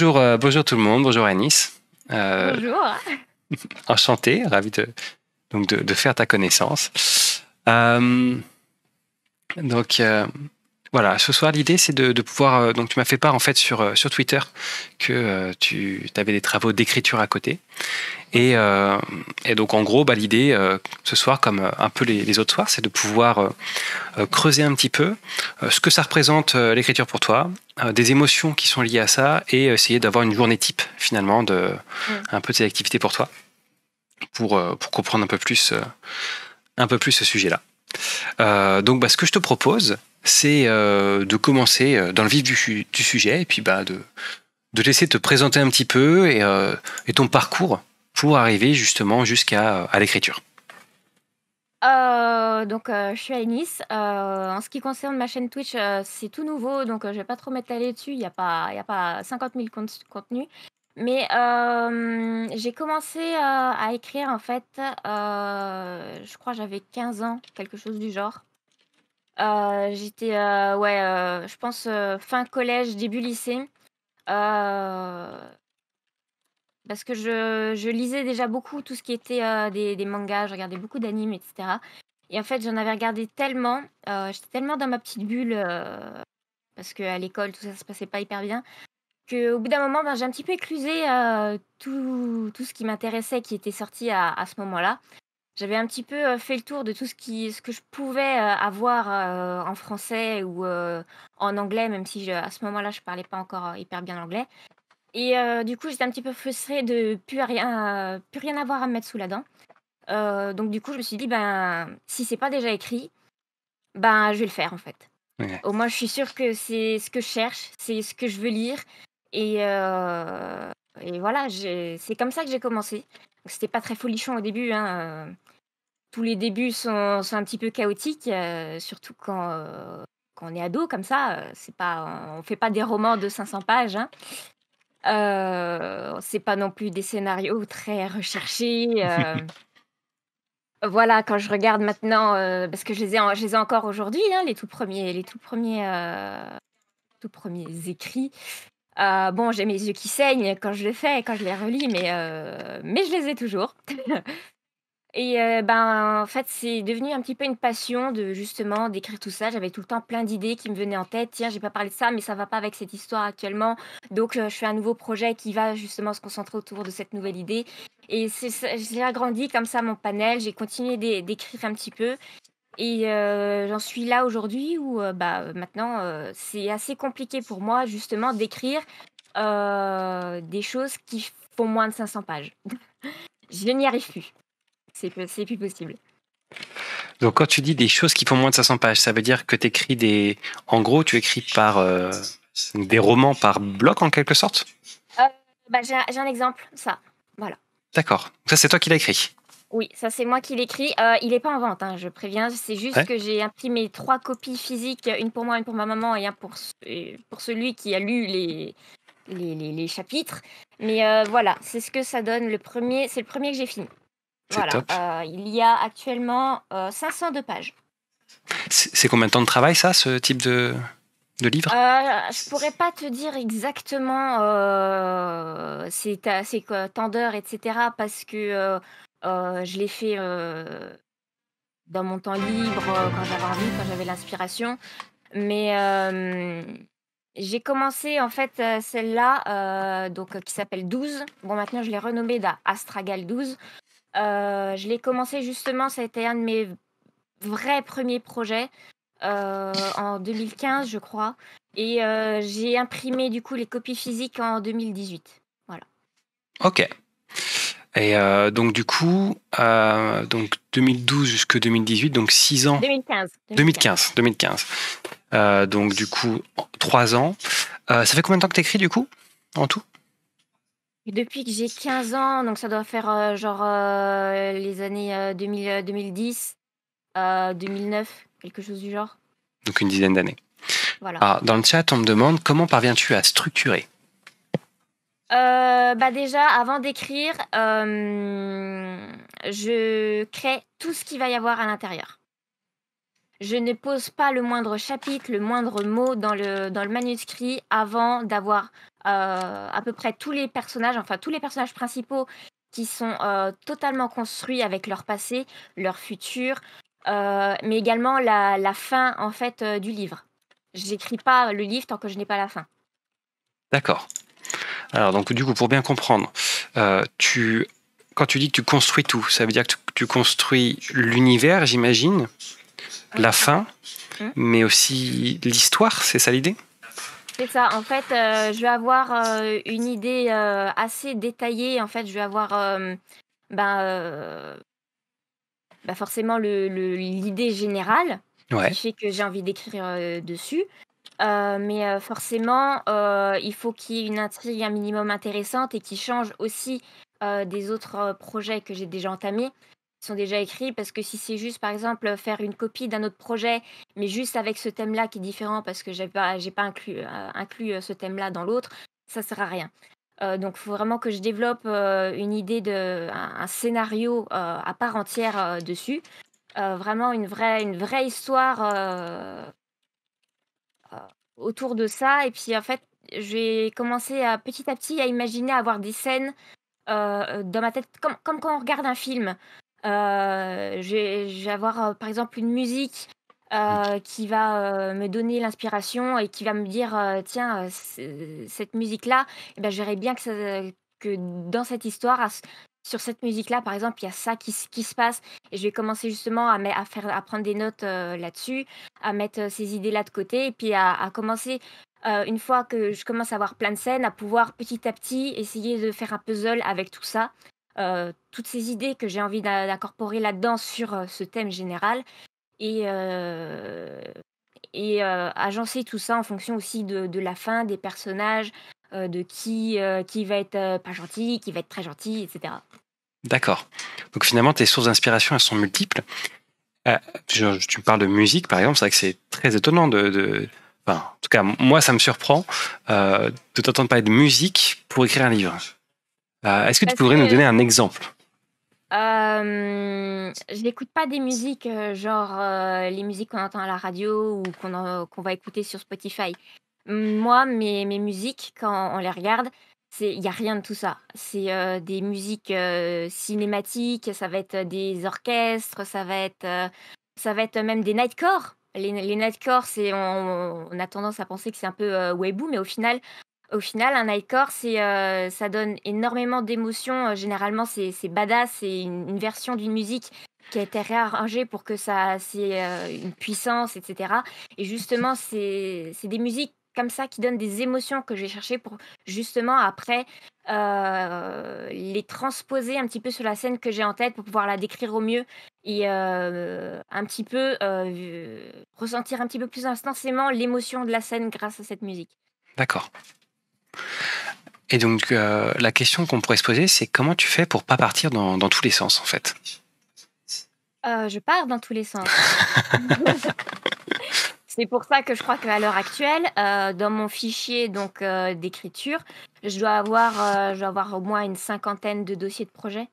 Euh, bonjour, tout le monde, bonjour Anis. Euh, bonjour. enchanté, ravi de, donc de faire ta connaissance. Euh, donc, voilà, ce soir, l'idée, c'est de, pouvoir. Euh, donc, tu m'as fait part, en fait, sur, euh, sur Twitter, que euh, tu avais des travaux d'écriture à côté. Et, donc, en gros, bah, l'idée ce soir, comme un peu les, autres soirs, c'est de pouvoir creuser un petit peu ce que ça représente l'écriture pour toi, des émotions qui sont liées à ça, et essayer d'avoir une journée type, finalement, de mmh. un peu de ces activités pour toi, pour, comprendre un peu plus, un peu plus ce sujet-là. donc, bah, ce que je te propose, c'est euh, de commencer euh, dans le vif du, sujet et puis bah, de, laisser te présenter un petit peu et, euh, ton parcours pour arriver justement jusqu'à l'écriture. donc je suis à Nice. en ce qui concerne ma chaîne Twitch, c'est tout nouveau, donc je vais pas trop mettre m'étaler dessus. Il n'y a, pas, y a pas 50 000 contenus. Mais j'ai commencé à écrire en fait, je crois j'avais 15 ans, quelque chose du genre. Euh, j'étais, euh, ouais, euh, je pense fin collège, début lycée. parce que je, lisais déjà beaucoup tout ce qui était des, mangas, je regardais beaucoup d'animes, etc. Et en fait, j'en avais regardé tellement, j'étais tellement dans ma petite bulle, parce qu'à l'école, tout ça se passait pas hyper bien, qu'au bout d'un moment, ben, j'ai un petit peu éclusé tout, ce qui m'intéressait, qui était sorti à ce moment-là. J'avais un petit peu euh, fait le tour de tout ce, qui, ce que je pouvais euh, avoir euh, en français ou en anglais, même si à ce moment-là, je ne parlais pas encore hyper bien l'anglais. Et du coup, j'étais un petit peu frustrée de plus rien, plus rien avoir à me mettre sous la dent. donc du coup, je me suis dit, ben, si c'est pas déjà écrit, ben, je vais le faire en fait. Au moins, je suis sûre que c'est ce que je cherche, c'est ce que je veux lire. Et, et voilà, c'est comme ça que j'ai commencé. C'était pas très folichon au début. Hein, euh. Tous les débuts sont, un petit peu chaotiques, euh, surtout euh, quand, on est ado comme ça. C'est pas, on fait pas des romans de 500 pages. Ce hein. Euh, c'est pas non plus des scénarios très recherchés. voilà, quand je regarde maintenant, parce que je les ai, les encore aujourd'hui, hein, les tout premiers, les tout premiers, tout premiers écrits. Euh, bon, j'ai mes yeux qui saignent quand je le fais, quand je les relis, mais, euh, mais je les ai toujours. et euh, ben, en fait, c'est devenu un petit peu une passion de justement d'écrire tout ça. J'avais tout le temps plein d'idées qui me venaient en tête. Tiens, j'ai pas parlé de ça, mais ça va pas avec cette histoire actuellement. Donc, je fais un nouveau projet qui va justement se concentrer autour de cette nouvelle idée. Et j'ai agrandi comme ça mon panel. J'ai continué d'écrire un petit peu. Et j'en suis là aujourd'hui où, bah, maintenant, c'est assez compliqué pour moi justement d'écrire, des choses qui font moins de 500 pages. Je n'y arrive plus. C'est c'est plus possible. Donc quand tu dis des choses qui font moins de 500 pages, ça veut dire que tu écris des en gros, tu écris par, des romans par bloc en quelque sorte? Euh, bah, j'ai un j'ai un exemple, ça, voilà. D'accord, ça c'est toi qui l'as écrit? Oui, ça c'est moi qui l'écris. Euh, il n'est pas en vente, hein, je préviens. C'est juste que j'ai imprimé trois copies physiques, une pour moi, une pour ma maman et un pour, euh, pour celui qui a lu les, les, les, chapitres. Mais euh, voilà, c'est ce que ça donne. Le premier, c'est le premier que j'ai fini. Voilà. Top. il y a actuellement 502 pages. C'est combien de temps de travail ça, ce type de, de livre Je pourrais pas te dire exactement c'est temps d'heures, etc. Parce que euh, je l'ai fait dans mon temps libre, quand j'avais envie, quand j'avais l'inspiration. Mais j'ai commencé en fait celle-là, donc qui s'appelle 12. Bon, maintenant je l'ai renommée d'Astragal 12. Euh, je l'ai commencé justement, ça a été un de mes vrais premiers projets en 2015, je crois. Et j'ai imprimé du coup les copies physiques en 2018. Voilà. Ok. Et euh, donc du coup, euh, donc 2012 jusque 2018, donc 6 ans. 2015. 2015. 2015. donc du coup, 3 ans. Euh, ça fait combien de temps que tu écris du coup, en tout Depuis que j'ai 15 ans, donc ça doit faire genre les années 2000, 2010, 2009, quelque chose du genre. Donc une dizaine d'années. Voilà. Ah, dans le chat, on me demande comment parviens-tu à structurer euh, bah déjà, avant d'écrire, euh, je crée tout ce qu'il va y avoir à l'intérieur. Je ne pose pas le moindre chapitre, le moindre mot dans le, dans le manuscrit avant d'avoir euh, à peu près tous les personnages, enfin tous les personnages principaux qui sont totalement construits avec leur passé, leur futur, mais également la, la, fin en fait du livre. Je n'écris pas le livre tant que je n'ai pas la fin. D'accord. Alors, donc, du coup, pour bien comprendre, euh, tu, quand tu dis que tu construis tout, ça veut dire que tu, construis l'univers, j'imagine, la fin, hum. mais aussi l'histoire, c'est ça l'idée c'est ça. En fait, euh, je vais avoir euh, une idée assez détaillée. En fait, je vais avoir ben, ben, forcément l'idée le, le, générale qui fait que j'ai envie d'écrire dessus. Euh, mais euh, forcément, euh, il faut qu'il y ait une intrigue un minimum intéressante et qui change aussi des autres projets que j'ai déjà entamés, qui sont déjà écrits, parce que si c'est juste, par exemple, faire une copie d'un autre projet, mais juste avec ce thème-là qui est différent, parce que j'ai pas, j'ai pas inclus, inclus ce thème-là dans l'autre, ça sert à rien. donc, il faut vraiment que je développe une idée de un, scénario à part entière dessus, vraiment une vraie, une vraie histoire autour de ça. Et puis en fait, j'ai commencé à, petit à petit à imaginer avoir des scènes euh, dans ma tête, comme, comme, quand on regarde un film. Euh, j'ai avoir euh, par exemple une musique euh, qui va me donner l'inspiration et qui va me dire tiens cette musique là et eh ben j'aimerais bien que dans cette histoire sur cette musique-là, par exemple, il y a ça qui, se passe, et je vais commencer justement à, faire, à prendre des notes euh, là-dessus, à mettre euh, ces idées-là de côté, et puis à, commencer, euh, une fois que je commence à avoir plein de scènes, à pouvoir petit à petit essayer de faire un puzzle avec tout ça, toutes ces idées que j'ai envie d'incorporer là-dedans sur ce thème général, et, et agencer tout ça en fonction aussi de la fin, des personnages, euh, de euh, qui, va être euh, pas gentil, qui va être très gentil, etc. D'accord. Donc finalement, tes sources d'inspiration, elles sont multiples. tu me parles de musique, par exemple, c'est vrai que c'est très étonnant de, Enfin, en tout cas, moi, ça me surprend euh, de t'entendre parler de musique pour écrire un livre. Est-ce que tu pourrais nous donner un exemple Je n'écoute pas des musiques genre les musiques qu'on entend à la radio ou qu'on va écouter sur Spotify. Moi, mes, mes musiques, quand on les regarde, il n'y a rien de tout ça. C'est euh, des musiques euh, cinématiques, ça va être euh, des orchestres, ça va être, ça va être même des nightcore. Les, les nightcore, c'est, on, a tendance à penser que c'est un peu webu, mais au final, au final, un nightcore, c'est, ça donne énormément d'émotions. Généralement, c'est, badass, c'est une, version d'une musique qui a été réarrangée pour que ça c'est une puissance, etc. Et justement, c'est, c'est des musiques comme ça qui donne des émotions que j'ai vais pour justement après euh, les transposer un petit peu sur la scène que j'ai en tête pour pouvoir la décrire au mieux et euh, un petit peu euh, ressentir un petit peu plus intensément l'émotion de la scène grâce à cette musique. D'accord. Et donc la question qu'on pourrait se poser, c'est comment tu fais pour pas partir dans, dans tous les sens en fait Je pars dans tous les sens. C'est pour ça que je crois qu'à l'heure actuelle, euh, dans mon fichier donc euh, d'écriture, je dois avoir, euh, je avoir au moins une cinquantaine de dossiers de projets.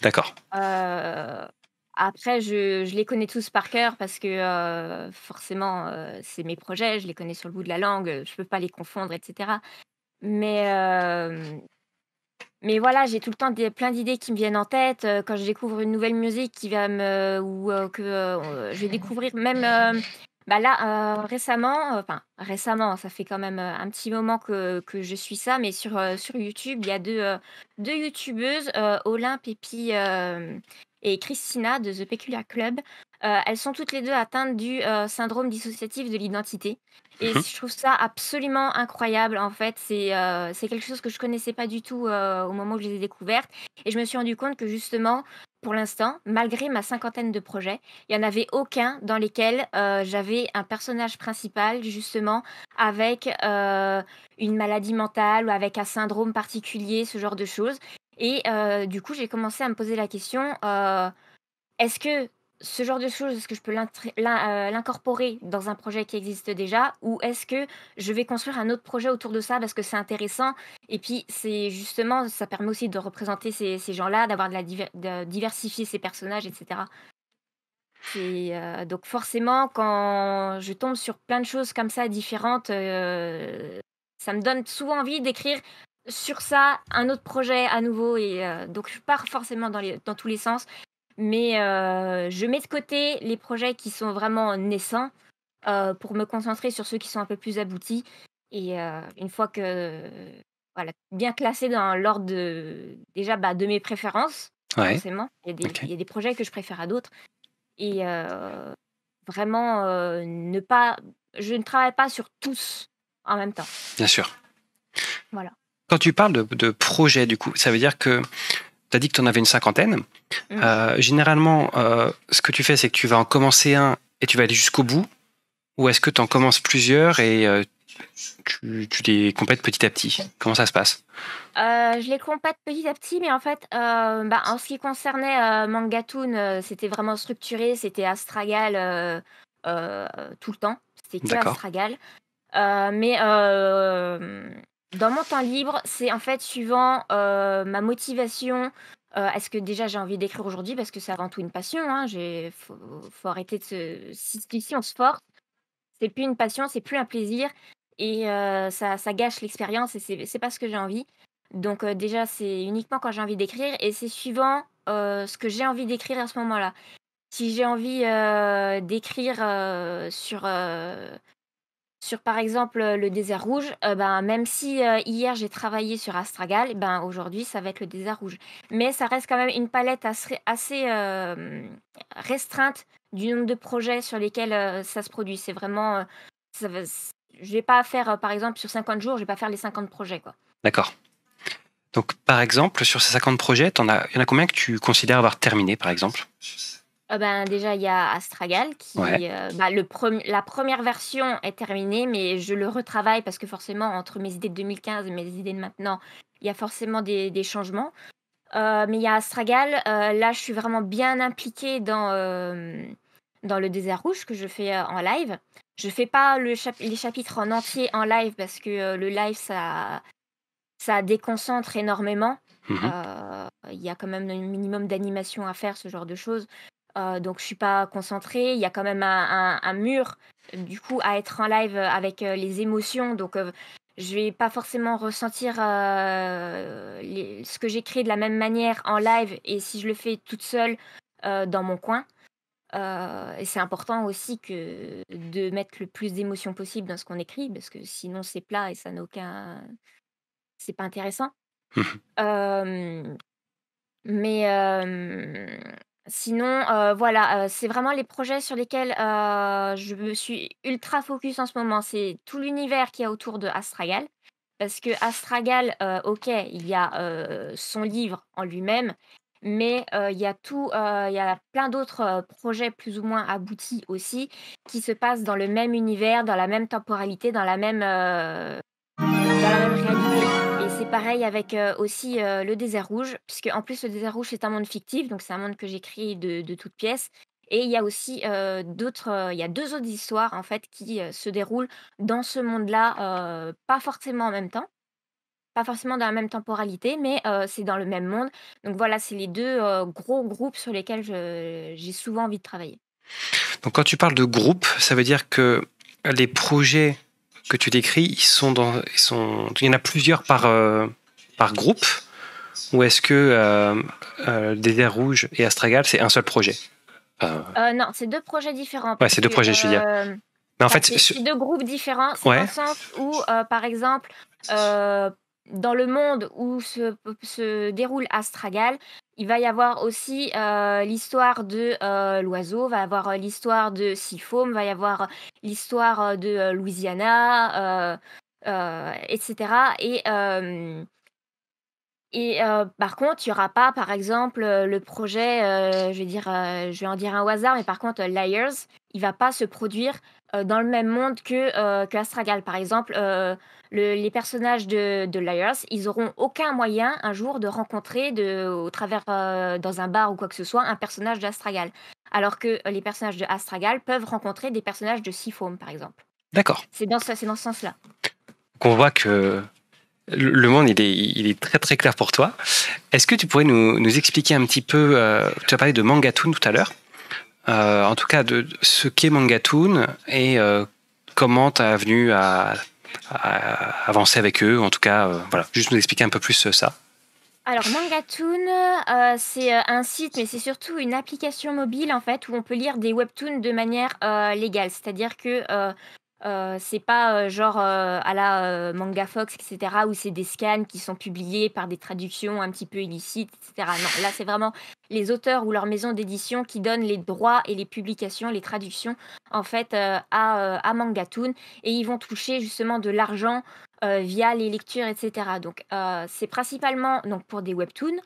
D'accord. après, je, les connais tous par cœur parce que forcément, c'est mes projets, je les connais sur le bout de la langue, je ne peux pas les confondre, etc. Mais, mais voilà, j'ai tout le temps des, plein d'idées qui me viennent en tête. quand je découvre une nouvelle musique qui va me, ou que je vais découvrir même bah là, récemment, enfin récemment, ça fait quand même un petit moment que, je suis ça, mais sur, sur YouTube, il y a deux, deux youtubeuses, Olympe et puis et Christina de The Peculiar Club. Euh, elles sont toutes les deux atteintes du euh, syndrome dissociatif de l'identité. Et mhm. je trouve ça absolument incroyable. En fait, c'est euh, c'est quelque chose que je connaissais pas du tout au moment où je les ai découvertes. Et je me suis rendu compte que justement, pour l'instant, malgré ma cinquantaine de projets, il n'y en avait aucun dans lesquels j'avais un personnage principal, justement, avec une maladie mentale ou avec un syndrome particulier, ce genre de choses. Et euh, du coup, j'ai commencé à me poser la question euh, est-ce que ce genre de choses, est-ce que je peux euh, l'incorporer dans un projet qui existe déjà ou est-ce que je vais construire un autre projet autour de ça parce que c'est intéressant Et puis, c'est justement, ça permet aussi de représenter ces, gens-là, d'avoir de la diversifier ces personnages, etc. donc, forcément, quand je tombe sur plein de choses comme ça différentes, ça me donne souvent envie d'écrire sur ça, un autre projet à nouveau. Et euh, donc, je pars forcément dans, dans tous les sens. Mais euh, je mets de côté les projets qui sont vraiment naissants euh, pour me concentrer sur ceux qui sont un peu plus aboutis. Et une fois que. Voilà, bien classé dans l'ordre de, déjà bah, de mes préférences, forcément. Il y, a des, des, projets que je préfère à d'autres. Et vraiment, ne pas. Je ne travaille pas sur tous en même temps. Bien sûr. Voilà. Quand tu parles de, de projets, du coup, ça veut dire que tu as dit que tu en avais une cinquantaine. Mm. Euh, généralement, euh, ce que tu fais, c'est que tu vas en commencer un et tu vas aller jusqu'au bout. Ou est-ce que tu en commences plusieurs et euh, tu, les complètes petit à petit Comment ça se passe Je les complète petit à petit, mais en fait, bah, en ce qui concernait Mangatoon, c'était vraiment structuré, c'était Astragal tout le temps, c'était que Astragal. mais dans mon temps libre, c'est en fait suivant euh, ma motivation. Est-ce euh, que déjà j'ai envie d'écrire aujourd'hui parce que c'est avant tout une passion. Il hein, faut, arrêter de se si, on se force, c'est plus une passion, c'est plus un plaisir et euh, ça, ça, gâche l'expérience et c'est pas ce que j'ai envie. Donc déjà c'est uniquement quand j'ai envie d'écrire et c'est suivant ce que j'ai envie d'écrire à ce moment-là. Si j'ai envie d'écrire sur sur par exemple euh, le désert rouge, euh, ben, même si euh, hier j'ai travaillé sur Astragal, eh ben, aujourd'hui ça va être le désert rouge. Mais ça reste quand même une palette assez, restreinte du nombre de projets sur lesquels ça se produit. C'est vraiment. Ça, je vais pas faire, par exemple, sur 50 jours, je vais pas faire les 50 projets. D'accord. Donc par exemple, sur ces 50 projets, il y en a combien que tu considères avoir terminé par exemple ah ben, Déjà, il y a Astragal qui. Euh, bah, le la première version est terminée, mais je le retravaille parce que forcément, entre mes idées de 2015 et mes idées de maintenant, il y a forcément des, changements. Euh, mais il y a Astragal. Euh, là, je suis vraiment bien impliquée dans, dans le désert rouge que je fais en live. Je fais pas le les chapitres en entier en live parce que le live, ça, ça déconcentre énormément. Mm-hmm. Il y a quand même un minimum d'animation à faire, ce genre de choses. Euh, donc je suis pas concentrée, il y a quand même un, mur du coup à être en live euh, avec euh, les émotions, donc je je vais pas forcément ressentir ce que j'écris de la même manière en live et si je le fais toute seule dans mon coin. et c'est important aussi que de mettre le plus d'émotions possible dans ce qu'on écrit parce que sinon c'est plat et ça n'a aucun, c'est pas intéressant. Mmh mais Sinon, euh, voilà, euh, c'est vraiment les projets sur lesquels, euh, je me suis ultra focus en ce moment. C'est tout l'univers qui y a autour de Astragal. Parce que Astragal, OK, il y a, son livre en lui-même, mais, il y a tout, il y a plein d'autres, projets plus ou moins aboutis aussi, qui se passent dans le même univers, dans la même temporalité, dans la même, dans la même réalité pareil avec euh, aussi euh, le désert rouge, puisque en plus le désert rouge c'est un monde fictif, donc c'est un monde que j'écris de, toutes pièces. Et il y a aussi euh, d'autres, il y a deux autres histoires en fait qui se déroulent dans ce monde-là, pas forcément en même temps, pas forcément dans la même temporalité, mais c'est dans le même monde. Donc voilà, c'est les deux gros groupes sur lesquels j'ai souvent envie de travailler. Donc quand tu parles de groupe, ça veut dire que les projets que tu décris, ils sont dans, ils sont, il y en a plusieurs par, euh, par groupe ou est-ce que euh, euh Rouge et Astragal, c'est un seul projet euh. Non, c'est deux projets différents. Ouais, c'est deux projets, je veux dire. Mais en fait, c'est deux groupes différents. C'est dans le sens où, par exemple, dans le monde où se, déroule Astragal, il va y avoir aussi euh, l'histoire de euh, l'oiseau, va y avoir euh, l'histoire de il va y avoir euh, l'histoire de Louisiana, etc. Et, et par contre, il n'y aura pas, par exemple, le projet, je, vais dire, je vais en dire un au hasard, mais par contre, Liars, il ne va pas se produire dans le même monde que, que Astragal. Par exemple, les personnages de, de Liars, ils n'auront aucun moyen un jour de rencontrer de, au travers euh, dans un bar ou quoi que ce soit un personnage d'Astragal. Alors que euh, les personnages de Astragal peuvent rencontrer des personnages de Seafoam, par exemple. D'accord. C'est dans, ce, dans ce sens-là. On voit que le monde, il est, il est, très très clair pour toi. Est-ce que tu pourrais nous, expliquer un petit peu, euh, tu as parlé de Mangatoon tout à l'heure, en tout cas de ce qu'est Mangatoon et comment tu as venu à avancer avec eux. En tout cas, euh, voilà, juste nous expliquer un peu plus euh, ça. Alors Mangatoon, euh, c'est un site, mais c'est surtout une application mobile en fait où on peut lire des webtoons de manière légale. C'est-à-dire que euh, c'est pas euh, genre euh, à la manga Fox, etc., où c'est des scans qui sont publiés par des traductions un petit peu illicites, etc. Non, là, c'est vraiment les auteurs ou leur maison d'édition qui donnent les droits et les publications, les traductions, en fait, à, à Mangatoon. Et ils vont toucher justement de l'argent via les lectures, etc. Donc, c'est principalement donc, pour des webtoons.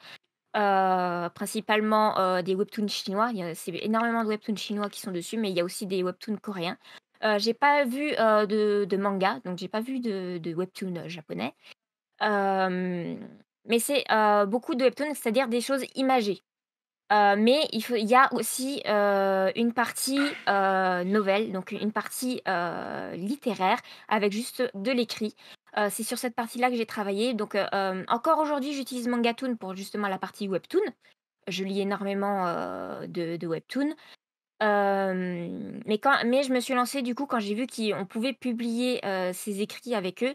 principalement des webtoons chinois. Il y C'est énormément de webtoons chinois qui sont dessus, mais il y a aussi des webtoons coréens. Euh, j'ai pas vu euh, de, manga, donc j'ai pas vu de, webtoon euh, japonais. mais c'est beaucoup de webtoon, c'est-à-dire des choses imagées. mais il, y a aussi une partie nouvelle, donc une partie littéraire avec juste de l'écrit. c'est sur cette partie-là que j'ai travaillé. Donc encore aujourd'hui, j'utilise Mangatoon pour justement la partie webtoon. Je lis énormément de webtoon mais, quand, mais je me suis lancée du coup quand j'ai vu qu'on pouvait publier euh, ses écrits avec eux.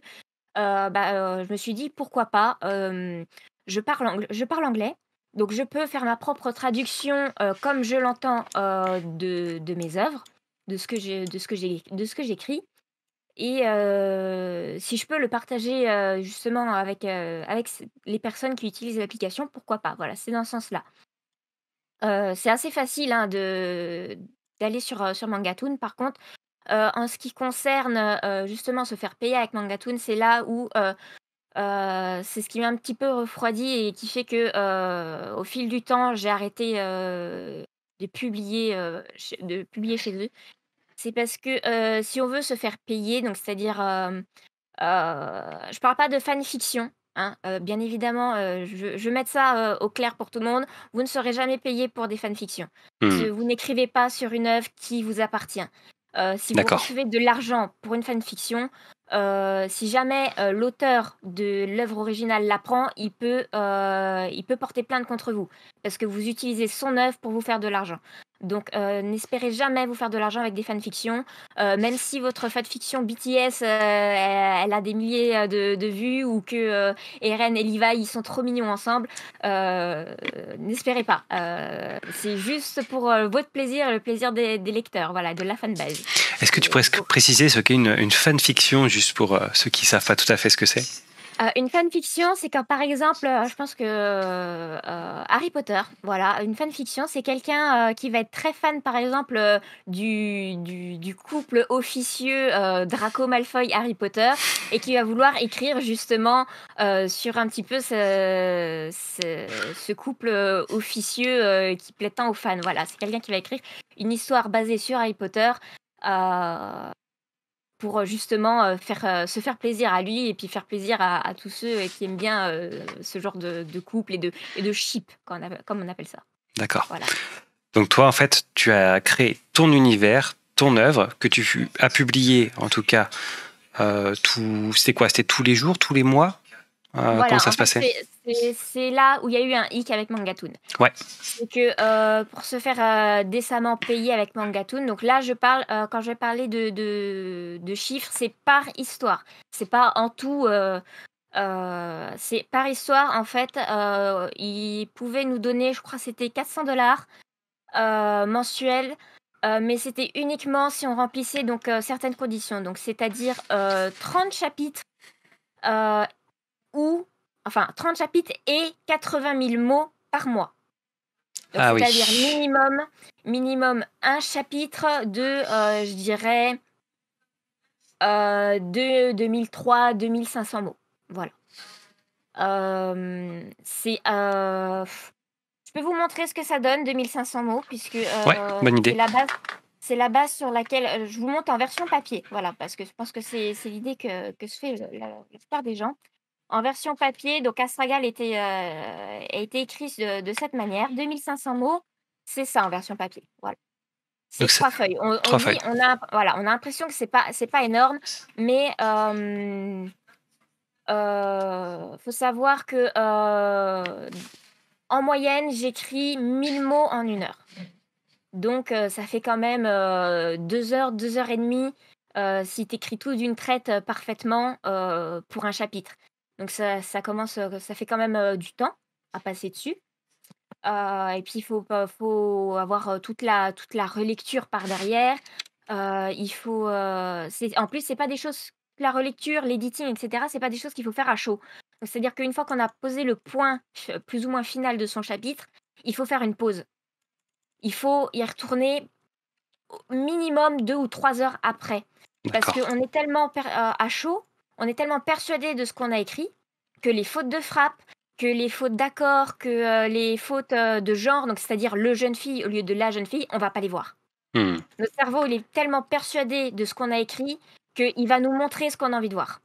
bah, je me suis dit pourquoi pas. je, parle je parle anglais, donc je peux faire ma propre traduction comme je l'entends de, mes œuvres, de ce que de ce que j'ai- de ce que j'écris. Et si je peux le partager justement avec, avec les personnes qui utilisent l'application, pourquoi pas Voilà, c'est dans ce sens-là c'est assez facile hein, d'aller sur, sur Mangatoon. Par contre, en ce qui concerne justement se faire payer avec Mangatoon, c'est là où c'est ce qui m'a un petit peu refroidi et qui fait que au fil du temps, j'ai arrêté de, publier, de publier chez eux. C'est parce que si on veut se faire payer, donc c'est-à-dire, je parle pas de fanfiction, Hein, euh, bien évidemment, euh, je, je, ça euh, au clair pour tout le monde. Vous ne serez jamais payé pour des fanfictions. Hmm. Vous n'écrivez pas sur une œuvre qui vous appartient. si vous recevez de l'argent pour une fanfiction, si jamais l'auteur de l'œuvre originale l'apprend, il peut, il peut porter plainte contre vous parce que vous utilisez son œuvre pour vous faire de l'argent. Donc euh, n'espérez jamais vous faire de l'argent avec des fanfictions, euh, même si votre fanfiction BTS, euh, elle, a des milliers de, vues ou que Eren et Levi, ils sont trop mignons ensemble. n'espérez pas. c'est juste pour votre plaisir, et le plaisir des, lecteurs, voilà, de la fanbase. Est-ce que tu pourrais préciser ce qu'est une, une fanfiction, juste pour ceux qui savent pas tout à fait ce que c'est euh, une fanfiction, c'est quand, par exemple, euh, je pense que euh, Harry Potter, voilà, une fanfiction, c'est quelqu'un qui va être très fan, par exemple, du, du, couple officieux Draco Malfoy-Harry Potter et qui va vouloir écrire justement sur un petit peu ce, couple officieux qui plaît tant aux fans. Voilà, c'est quelqu'un qui va écrire une histoire basée sur Harry Potter pour euh, justement euh, faire, euh, se faire plaisir à lui et puis faire plaisir à, tous ceux qui aiment bien ce genre de, couple et de, et de ship, comme on, appelle, ça. D'accord. Donc toi, en fait, tu as créé ton univers, ton œuvre, que tu as publié, en tout cas, tout, c'est quoi C'était tous les jours, tous les mois euh, comment ça se passait C'est là où il y a eu un hic avec Mangatoon. Ouais. C'est que euh, pour se faire euh, décemment payer avec Mangatoon, donc là, je parle, quand je vais parler de, chiffres, c'est par histoire. C'est pas en tout. c'est par histoire, en fait, ils pouvaient nous donner, je crois, c'était 400 dollars mensuels. mais c'était uniquement si on remplissait donc certaines conditions. Donc, c'est-à-dire 30 chapitres ou, enfin, 30 chapitres et 80 000 mots par mois. Ah c'est-à-dire minimum, minimum un chapitre de, euh, je dirais, euh, de 2003, 2500 mots. Voilà. Euh, c'est. Euh, je peux vous montrer ce que ça donne, 2500 mots, puisque c'est la base. sur laquelle je vous montre en version papier, voilà, parce que je pense que c'est, l'idée que, se fait la, plupart des gens en version papier, donc Astragal était, euh, a été écrit de, cette manière, 2500 mots, c'est ça en version papier. Voilà. C'est trois feuilles. On, a, voilà, on a l'impression que c'est pas, c'est pas énorme, mais il euh, euh, faut savoir que en moyenne, j'écris 1000 mots en une heure. Donc ça fait quand même deux heures, deux heures et demie. si tu écris tout d'une traite parfaitement pour un chapitre. Donc ça, commence, euh, ça fait quand même euh, du temps à passer dessus. Euh, et puis, il faut, faut avoir toute la, toute la relecture par derrière. il faut, en plus, c'est pas des choses, la relecture, l'éditing, etc., c'est pas des choses qu'il faut faire à chaud. C'est-à-dire qu'une fois qu'on a posé le point plus ou moins final de son chapitre, il faut faire une pause. Il faut y retourner minimum deux ou trois heures après. Parce qu'on est tellement à chaud on est tellement persuadé de ce qu'on a écrit que les fautes de frappe, que les fautes d'accord, que euh, les fautes euh, de genre, donc c'est-à-dire le jeune fille au lieu de la jeune fille, on va pas les voir. le hmm. Notre cerveau, il est tellement persuadé de ce qu'on a écrit qu'il va nous montrer ce qu'on a envie de voir.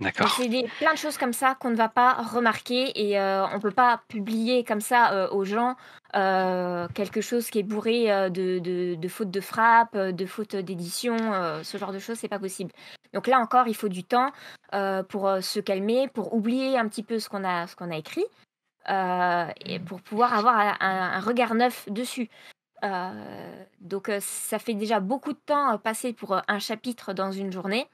D'accord. C'est des, plein de choses comme ça qu'on ne va pas remarquer et euh, on ne peut pas publier comme ça aux gens euh, quelque chose qui est bourré euh, de, de, de fautes de frappe, euh, de fautes d'édition, ce genre de choses, c'est pas possible. Donc là encore, il faut du temps pour se calmer, pour oublier un petit peu ce qu'on a, ce qu'on a écrit, et mmh. pour pouvoir avoir un, regard neuf dessus. donc ça fait déjà beaucoup de temps passé pour un chapitre dans une journée.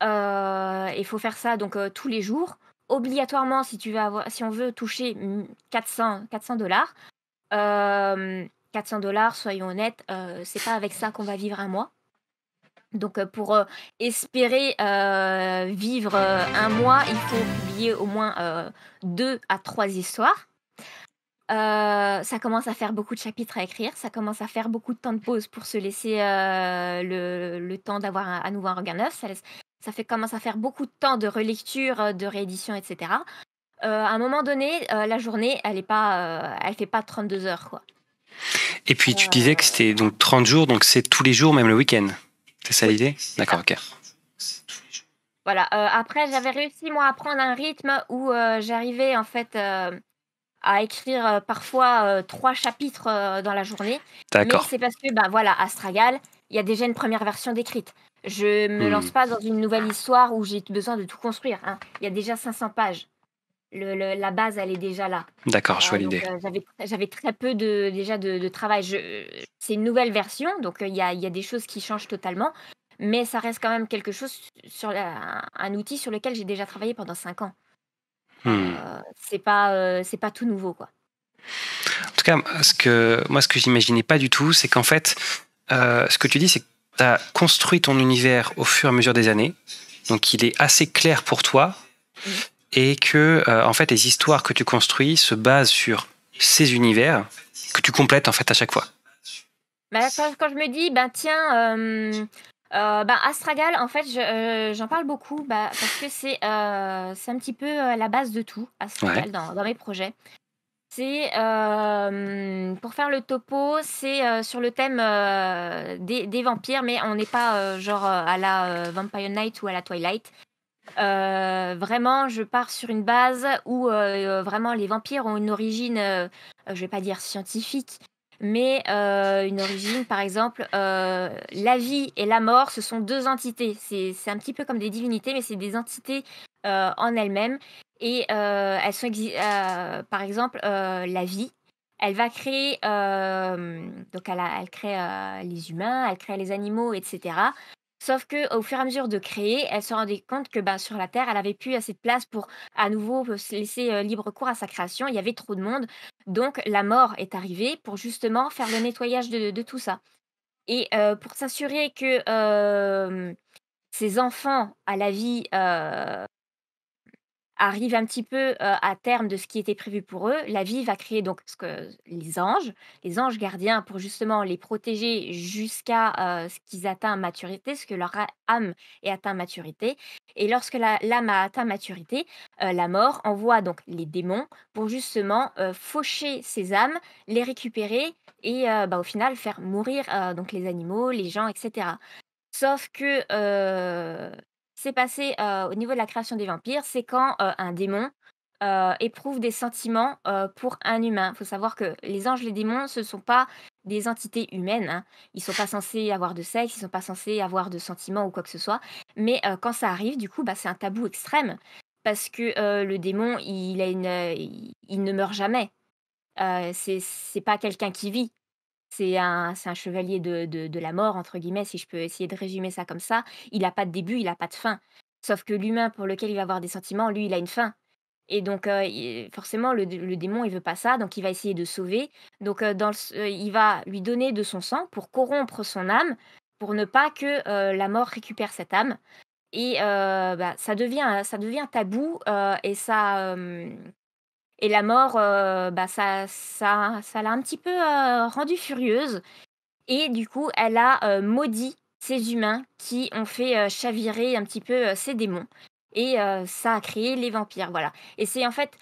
Il faut faire ça donc tous les jours obligatoirement si tu veux si on veut toucher 400 400 dollars 400 euh, dollars, soyons honnêtes, euh, c'est pas avec ça qu'on va vivre un mois. Donc euh, pour euh, espérer vivre un mois, il faut oublier au moins deux à trois histoires. ça commence à faire beaucoup de chapitres à écrire, ça commence à faire beaucoup de temps de pause pour se laisser le, temps d'avoir à nouveau un regard neuf. Ça, ça fait, commence à faire beaucoup de temps de relecture, de réédition, etc. Euh, à un moment donné, euh, la journée, elle est pas, euh, elle fait pas 32 heures, quoi. Et puis tu disais que c'était donc 30 jours, donc c'est tous les jours, même le week-end. C'est ça l'idée D'accord, ok. Voilà. après, j'avais réussi moi à prendre un rythme où j'arrivais en fait à écrire parfois trois chapitres dans la journée. D'accord. Mais c'est parce que ben voilà, à il y a déjà une première version décrite. Je me hmm. lance pas dans une nouvelle histoire où j'ai besoin de tout construire. Hein. Il y a déjà 500 pages la base, elle est déjà là. D'accord, je vois euh, l'idée. Euh, j'avais très peu de, déjà de, travail. C'est une nouvelle version, donc euh, il y a, des choses qui changent totalement, mais ça reste quand même quelque chose sur un, outil sur lequel j'ai déjà travaillé pendant 5 ans. Hmm. Ce n'est pas, c'est pas tout nouveau, quoi. En tout cas, ce que, moi, ce que j'imaginais pas du tout, c'est qu'en fait, ce que tu dis, c'est que tu as construit ton univers au fur et à mesure des années. Donc, il est assez clair pour toi. Mmh et que euh, en fait les histoires que tu construis se basent sur ces univers que tu complètes en fait à chaque fois. Bah, quand, je me dis ben tiens euh, euh, bah, Astragal en fait j'en parle beaucoup parce que c'est un petit peu la base de tout Astragal dans, mes projets. C'est pour faire le topo, c'est sur le thème des, des, vampires, mais on n'est pas genre à la Vampire Night ou à la Twilight. Euh, vraiment, je pars sur une base où euh, euh, vraiment les vampires ont une origine, je je vais pas dire scientifique, mais une origine, par exemple, la vie et la mort, ce sont deux entités. C'est un petit peu comme des divinités, mais c'est des entités en elles-mêmes. Et elles sont, par exemple, la vie. Elle va créer, donc elle crée les humains, elle crée les animaux, etc. Sauf que au fur et à mesure de créer, elle se rendait compte que ben, sur la Terre, elle avait plus assez de place pour à nouveau euh, se laisser euh, libre cours à sa création. Il y avait trop de monde. Donc la mort est arrivée pour justement faire le nettoyage de, tout ça. Et euh, pour s'assurer que ses enfants à la vie arrivent un petit peu à terme de ce qui était prévu pour eux, la vie va créer donc ce que les anges, les anges gardiens pour justement les protéger jusqu'à ce qu'ils atteignent maturité, ce que leur âme ait atteint maturité. Et lorsque l'âme a atteint maturité, la mort envoie donc les démons pour justement faucher ces âmes, les récupérer et bah, au final faire mourir donc les animaux, les gens, etc. Sauf que c'est passé au niveau de la création des vampires, c'est quand un démon éprouve des sentiments pour un humain. Il faut savoir que les anges, les démons, ce ne sont pas des entités humaines. Hein. Ils ne sont pas censés avoir de sexe, ils ne sont pas censés avoir de sentiments ou quoi que ce soit. Mais quand ça arrive, du coup, bah, c'est un tabou extrême. Parce que le démon, il, a une, il ne meurt jamais. c'est pas quelqu'un qui vit. C'est un, chevalier de, la mort, entre guillemets, si je peux essayer de résumer ça comme ça. Il n'a pas de début, il n'a pas de fin. Sauf que l'humain pour lequel il va avoir des sentiments, lui, il a une fin. Et donc, euh, forcément, le, démon, il veut pas ça, donc il va essayer de sauver. Donc, euh, dans euh, il va lui donner de son sang pour corrompre son âme, pour ne pas que la mort récupère cette âme. Et bah, ça, devient, ça devient tabou et ça, et la mort, euh, bah, ça, ça, l'a un petit peu euh, rendue furieuse. Et du coup, elle a euh, maudit ces humains qui ont fait chavirer un petit peu ces démons. Et ça a créé les vampires, voilà. Et c'est en fait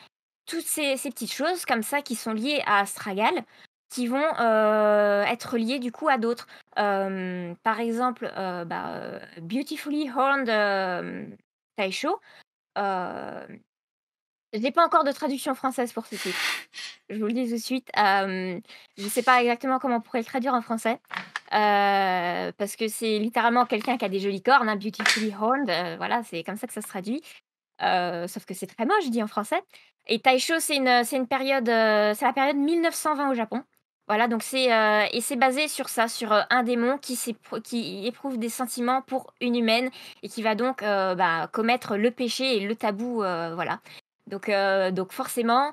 toutes ces, petites choses comme ça qui sont liées à Astragal qui vont être liées du coup à d'autres. par exemple, bah, Beautifully Horned Taisho, je n'ai pas encore de traduction française pour ce titre. Je vous le dis tout de suite. Euh, je ne sais pas exactement comment on pourrait le traduire en français. Euh, parce que c'est littéralement quelqu'un qui a des jolies cornes, un hein, beautifully horned. Euh, voilà, c'est comme ça que ça se traduit. sauf que c'est très moche dit en français. Et Taisho, c'est une, période, c'est la période 1920 au Japon. Voilà, donc c'est et c'est basé sur ça, sur un démon qui, éprouve des sentiments pour une humaine et qui va donc bah, commettre le péché et le tabou, voilà. Donc, euh, donc forcément,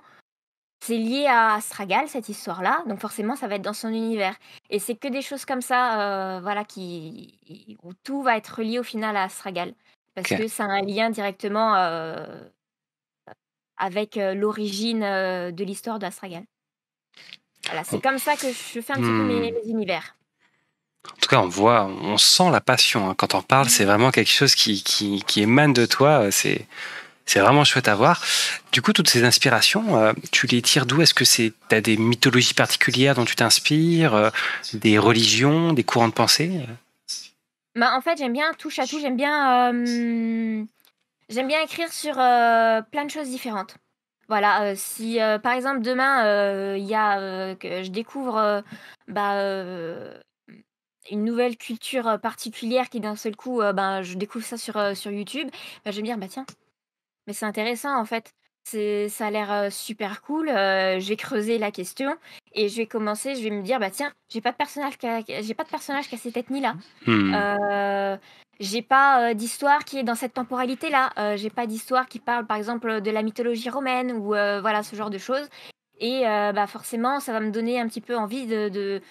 c'est lié à Astragal, cette histoire-là. Donc forcément, ça va être dans son univers. Et c'est que des choses comme ça, euh, voilà, qui, où tout va être lié au final à Astragal. Parce que ça a un lien directement euh, avec l'origine de l'histoire d'Astragal. Voilà, c'est oh. comme ça que je fais un petit peu hmm. mes, univers. En tout cas, on voit, on sent la passion. Hein. Quand on parle, mmh. c'est vraiment quelque chose qui, qui, qui émane de toi. C'est c'est vraiment chouette à voir. Du coup, toutes ces inspirations, euh, tu les tires d'où Est-ce que c'est as des mythologies particulières dont tu t'inspires, euh, des religions, des courants de pensée euh? bah, en fait, j'aime bien touche à tout. J'aime bien, bien écrire sur plein de choses différentes. Voilà. si par exemple demain il y a que je découvre bah, une nouvelle culture particulière qui d'un seul coup, ben je découvre ça sur sur YouTube, bah, j'aime bien, me bah tiens mais c'est intéressant en fait. C'est, ça a l'air super cool. J'ai creusé la question et je vais commencer. Je vais me dire bah tiens, j'ai pas de personnage, j'ai pas de personnage qui a cette ethnie là. Mmh. Euh, j'ai pas d'histoire qui est dans cette temporalité là. j'ai pas d'histoire qui parle par exemple de la mythologie romaine ou voilà ce genre de choses. Et bah forcément, ça va me donner un petit peu envie de, de,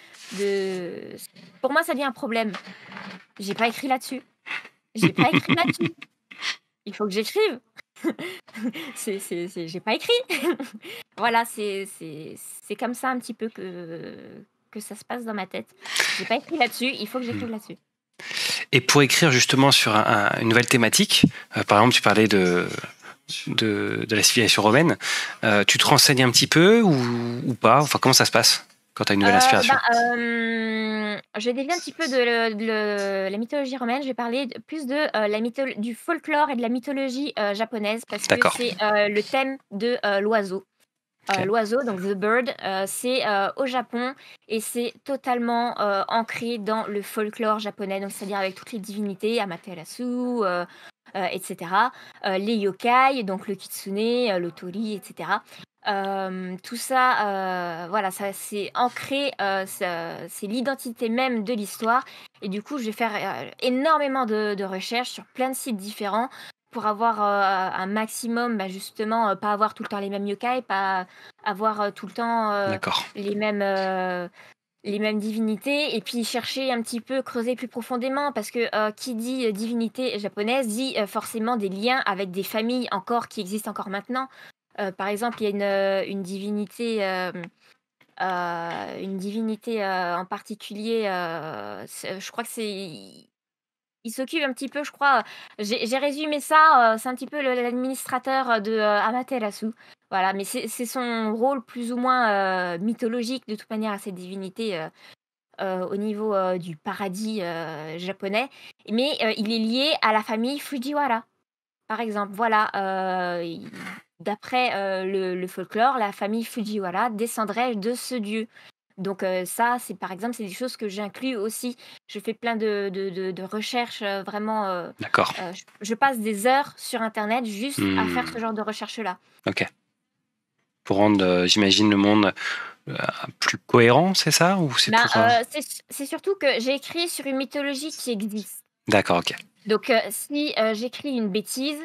de... Pour moi, ça devient un problème. J'ai pas écrit là-dessus. J'ai pas écrit là-dessus. Il faut que j'écrive c'est, j'ai pas écrit. voilà, c'est, c'est, comme ça un petit peu que, que ça se passe dans ma tête. J'ai pas écrit là-dessus, il faut que j'écrive hmm. là-dessus. Et pour écrire justement sur une nouvelle thématique, euh, par exemple, tu parlais de, de, la civilisation romaine, euh, tu te renseignes un petit peu ou pas Enfin, comment ça se passe quand tu as une nouvelle euh, inspiration Je bah, euh, Je dévie un petit peu de, la mythologie romaine. Je vais parler de, plus de, euh, la du folklore et de la mythologie japonaise parce que c'est le thème de l'oiseau. l'oiseau, donc the bird, c'est au Japon et c'est totalement ancré dans le folklore japonais, donc c'est-à-dire avec toutes les divinités, Amaterasu, etc., les yokai, donc le kitsune, le tori, etc tout ça, voilà, ça c'est ancré, c'est l'identité même de l'histoire. Et du coup, je vais faire énormément de, recherches sur plein de sites différents pour avoir un maximum, bah, justement, pas avoir tout le temps les mêmes yokai, pas avoir tout le temps les mêmes. les mêmes divinités et puis chercher un petit peu creuser plus profondément parce que qui dit divinité japonaise dit forcément des liens avec des familles encore qui existent encore maintenant euh, par exemple, il y a une, divinité, euh, une divinité euh, en particulier. je crois que c'est. Il s'occupe un petit peu, je crois. J'ai résumé ça. c'est un petit peu l'administrateur de Amaterasu. Voilà, mais c'est son rôle plus ou moins mythologique de toute manière à cette divinité. au niveau du paradis japonais, mais il est lié à la famille Fujiwara, par exemple. Voilà, D'après euh, le, folklore, la famille Fujiwara descendrait de ce dieu. Donc euh, ça, c'est par exemple, c'est des choses que j'inclus aussi. Je fais plein de, recherches euh, vraiment. D'accord. Je, passe des heures sur Internet juste à faire hmm. ce genre de recherches là Ok. Pour rendre, j'imagine, le monde plus cohérent, c'est ça ou bah, c'est, c'est surtout que j'ai écrit sur une mythologie qui existe. D'accord, ok. Donc si j'écris une bêtise,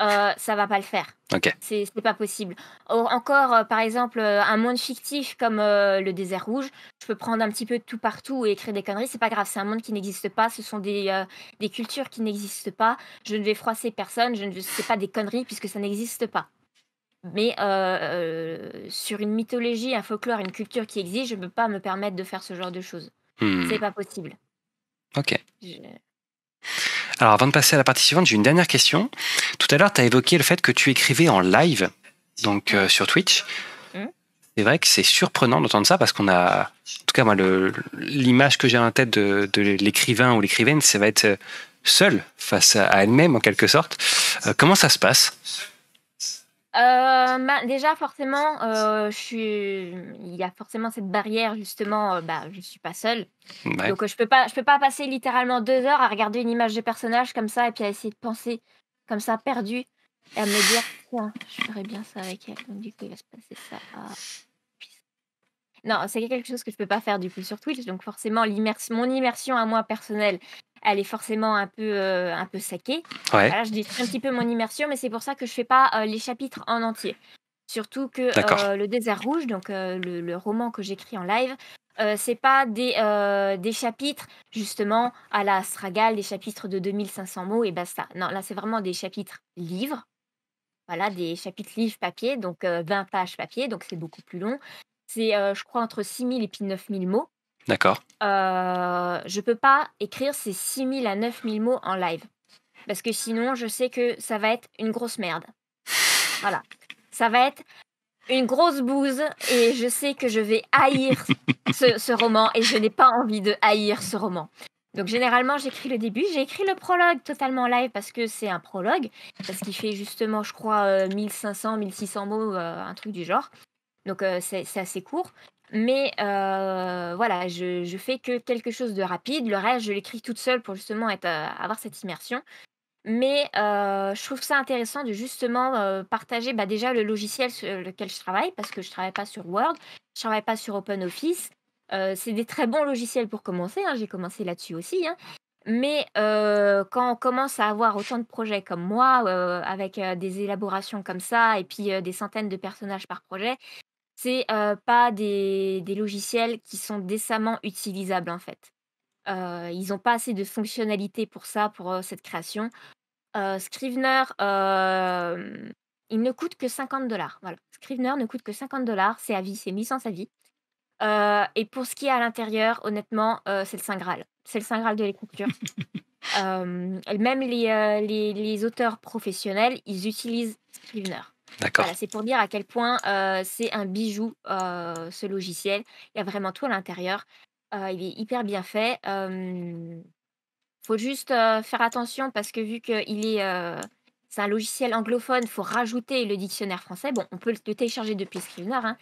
euh, ça va pas le faire. Okay. C'est pas possible. Encore, euh, par exemple, euh, un monde fictif comme le désert rouge, je peux prendre un petit peu de tout partout et écrire des conneries, c'est pas grave, c'est un monde qui n'existe pas, ce sont des, des cultures qui n'existent pas, je ne vais froisser personne, Ce ne sais pas des conneries puisque ça n'existe pas. Mais sur une mythologie, un folklore, une culture qui existe, je ne peux pas me permettre de faire ce genre de choses. Hmm. C'est pas possible. Ok. Je... Alors avant de passer à la partie suivante, j'ai une dernière question. Tout à l'heure, tu as évoqué le fait que tu écrivais en live, donc euh, sur Twitch. Mmh. C'est vrai que c'est surprenant d'entendre ça parce qu'on a, en tout cas moi, l'image que j'ai en tête de, l'écrivain ou l'écrivaine, ça va être euh, seul face à elle-même en quelque sorte. Euh, comment ça se passe euh, déjà, forcément, euh, je suis... il y a forcément cette barrière, justement, euh, bah, je ne suis pas seule. Donc, euh, je peux pas, je peux pas passer littéralement deux heures à regarder une image de personnage comme ça et puis à essayer de penser comme ça, perdu, et à me dire, tiens, je ferais bien ça avec elle. Donc, du coup, il va se passer ça. Non, c'est quelque chose que je peux pas faire du coup sur Twitch, donc forcément mon immersion à moi personnelle, elle est forcément un peu euh, un peu saquée. Voilà, je détruis un petit peu mon immersion, mais c'est pour ça que je fais pas euh, les chapitres en entier. Surtout que euh, le désert rouge, donc le, roman que j'écris en live, c'est pas des, des chapitres justement à la Stragale, des chapitres de 2500 mots et basta. Non, là c'est vraiment des chapitres livres, voilà, des chapitres livres papier, donc 20 pages papier, donc c'est beaucoup plus long. C'est, euh, je crois, entre 6000 et puis 9000 mots. D'accord. Euh, je ne peux pas écrire ces 6000 à 9000 mots en live. Parce que sinon, je sais que ça va être une grosse merde. Voilà. Ça va être une grosse bouse et je sais que je vais haïr ce, roman et je n'ai pas envie de haïr ce roman. Donc généralement, j'écris le début, j'ai écrit le prologue totalement live parce que c'est un prologue, parce qu'il fait justement, je crois, 1500, euh, 1600 mots, un truc du genre. Donc euh, c'est assez court. Mais euh, voilà, je, fais que quelque chose de rapide. Le reste, je l'écris toute seule pour justement être, euh, avoir cette immersion. Mais je trouve ça intéressant de justement partager bah, déjà le logiciel sur lequel je travaille, parce que je ne travaille pas sur Word, je ne travaille pas sur OpenOffice. c'est des très bons logiciels pour commencer, hein. j'ai commencé là-dessus aussi. Hein. Mais quand on commence à avoir autant de projets comme moi, avec des élaborations comme ça, et puis des centaines de personnages par projet, c'est pas des, logiciels qui sont décemment utilisables en fait. ils n'ont pas assez de fonctionnalités pour ça, pour cette création. Scrivener, il ne coûte que 50 dollars. Voilà. Scrivener ne coûte que 50 dollars, c'est à vie, c'est licence à vie. et pour ce qui est à l'intérieur, honnêtement, c'est le Saint Graal. C'est le Saint Graal de l'écriture. même les, les auteurs professionnels, ils utilisent Scrivener c'est pour dire à quel point c'est un bijou ce logiciel. Il y a vraiment tout à l'intérieur. il est hyper bien fait. Il faut juste faire attention parce que vu qu'il est c'est un logiciel anglophone, faut rajouter le dictionnaire français. Bon, on peut le télécharger depuis Scrivener, hein,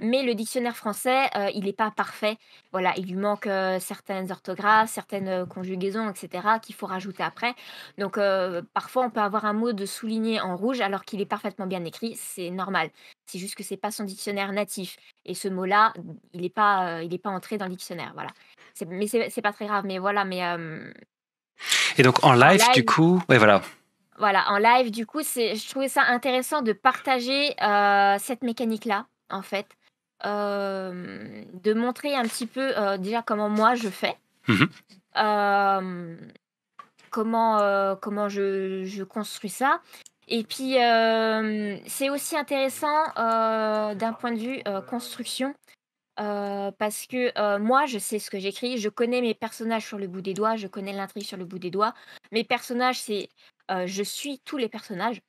mais le dictionnaire français, euh, il n'est pas parfait. Voilà, il lui manque euh, certaines orthographes, certaines euh, conjugaisons, etc., qu'il faut rajouter après. Donc, parfois, on peut avoir un mot de souligné en rouge alors qu'il est parfaitement bien écrit. C'est normal. C'est juste que c'est pas son dictionnaire natif. Et ce mot-là, il n'est pas, il pas entré dans le dictionnaire. Voilà. Mais c'est pas très grave. Mais voilà, mais. Et donc en live, du coup, voilà. Voilà, en live, du coup, je trouvais ça intéressant de partager cette mécanique-là, en fait, euh, de montrer un petit peu euh, déjà comment moi je fais, mhm. euh, comment, comment je, je, construis ça. Et puis, c'est aussi intéressant d'un point de vue construction, parce que moi, je sais ce que j'écris, je connais mes personnages sur le bout des doigts, je connais l'intrigue sur le bout des doigts. Mes personnages, c'est... je suis tous les personnages.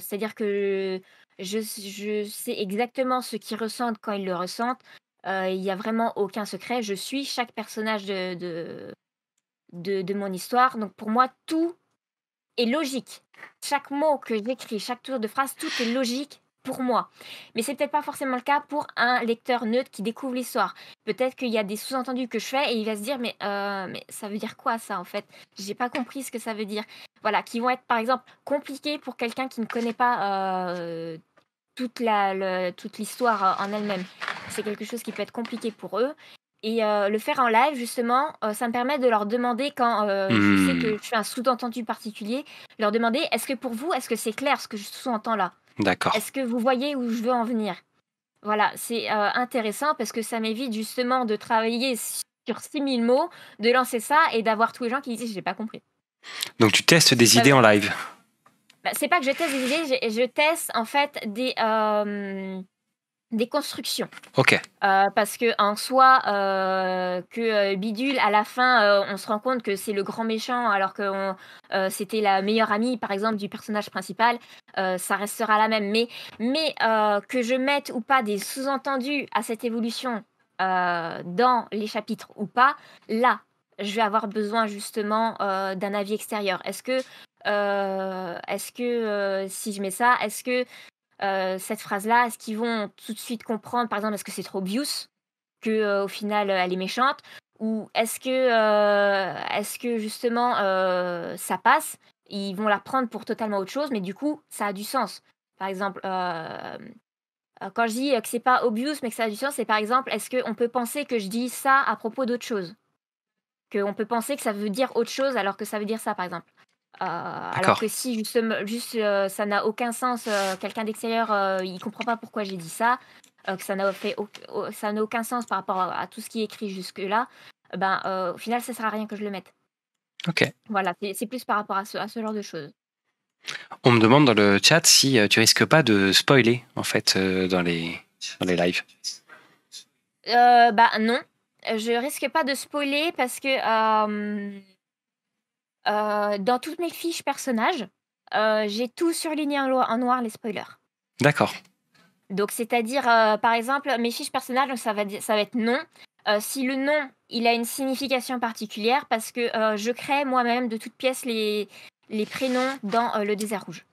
C'est-à-dire que... Je, sais exactement ce qu'ils ressentent quand ils le ressentent. Euh, il n'y a vraiment aucun secret. Je suis chaque personnage de, de, de, mon histoire. Donc pour moi, tout est logique. Chaque mot que j'écris, chaque tour de phrase, tout est logique pour moi. Mais c'est peut-être pas forcément le cas pour un lecteur neutre qui découvre l'histoire. Peut-être qu'il y a des sous-entendus que je fais et il va se dire mais, euh, mais ça veut dire quoi ça en fait J'ai pas compris ce que ça veut dire. Voilà, qui vont être par exemple compliqués pour quelqu'un qui ne connaît pas euh, toute la, toute l'histoire euh, en elle-même. C'est quelque chose qui peut être compliqué pour eux. Et euh, le faire en live, justement, euh, ça me permet de leur demander, quand je sais que mmh. je fais un sous-entendu particulier, leur demander est-ce que pour vous, est-ce que c'est clair ce que je sous-entends là D'accord. Est-ce que vous voyez où je veux en venir Voilà, c'est intéressant parce que ça m'évite justement de travailler sur 6000 mots, de lancer ça et d'avoir tous les gens qui disent j'ai pas compris. Donc tu testes des idées en live bah, c'est pas que je teste des idées, je, teste en fait des, euh, des constructions. Ok. Euh, parce que en soi, euh, que Bidule, à la fin, on se rend compte que c'est le grand méchant alors que c'était la meilleure amie, par exemple, du personnage principal, ça restera la même. Mais, mais que je mette ou pas des sous-entendus à cette évolution dans les chapitres ou pas, là, je vais avoir besoin justement d'un avis extérieur Est-ce que est-ce que si je mets ça, est-ce que cette phrase-là, est-ce qu'ils vont tout de suite comprendre, par exemple, est-ce que c'est trop bius, que au final elle est méchante, ou est-ce que, est-ce que justement ça passe, ils vont la prendre pour totalement autre chose, mais du coup ça a du sens. Par exemple, quand je dis que c'est pas obvious mais que ça a du sens, c'est par exemple, est-ce qu'on peut penser que je dis ça à propos d'autre chose Qu'on peut penser que ça veut dire autre chose alors que ça veut dire ça, par exemple. Euh, alors que si juste, juste euh, ça n'a aucun sens, euh, quelqu'un d'extérieur il comprend pas pourquoi j'ai dit ça, que ça n'a aucun sens par rapport à, tout ce qui est écrit jusque là, eh ben au final ça sert à rien que je le mette. Ok. Voilà, c'est plus par rapport à ce, à genre de choses. On me demande dans le chat si tu risques pas de spoiler en fait dans les dans les lives. bah non, je risque pas de spoiler parce que euh, dans toutes mes fiches personnages, euh, j'ai tout surligné en, noir les spoilers. D'accord. Donc, c'est-à-dire, euh, par exemple, mes fiches personnages, ça, va, être nom. si le nom, il a une signification particulière, parce que je crée moi-même de toutes pièces les, les prénoms dans le désert rouge.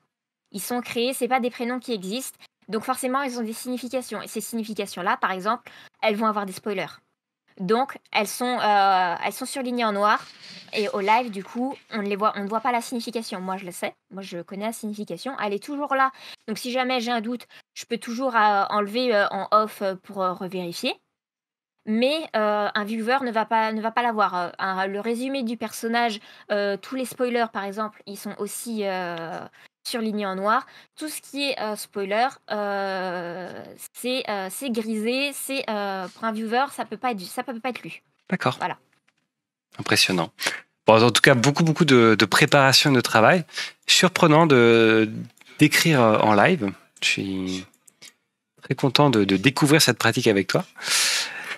Ils sont créés, c'est pas des prénoms qui existent, donc forcément, ils ont des significations. Et ces significations-là, par exemple, elles vont avoir des spoilers. Donc, elles sont, euh, elles sont surlignées en noir. Et au live, du coup, on ne les voit, on ne voit pas la signification. Moi, je le sais. Moi, je connais la signification. Elle est toujours là. Donc, si jamais j'ai un doute, je peux toujours euh, enlever euh, en off pour revérifier. Mais un viewer ne va pas, ne va pas l'avoir. le résumé du personnage, tous les spoilers, par exemple, ils sont aussi, surligné en noir. Tout ce qui est euh, spoiler, euh, euh, c'est grisé, c'est pour un viewer, ça peut pas être ça peut pas être lu. D'accord. Voilà. Impressionnant. Bon, en tout cas, beaucoup beaucoup de, de préparation de travail. Surprenant de d'écrire en live. Je suis très content de, découvrir cette pratique avec toi.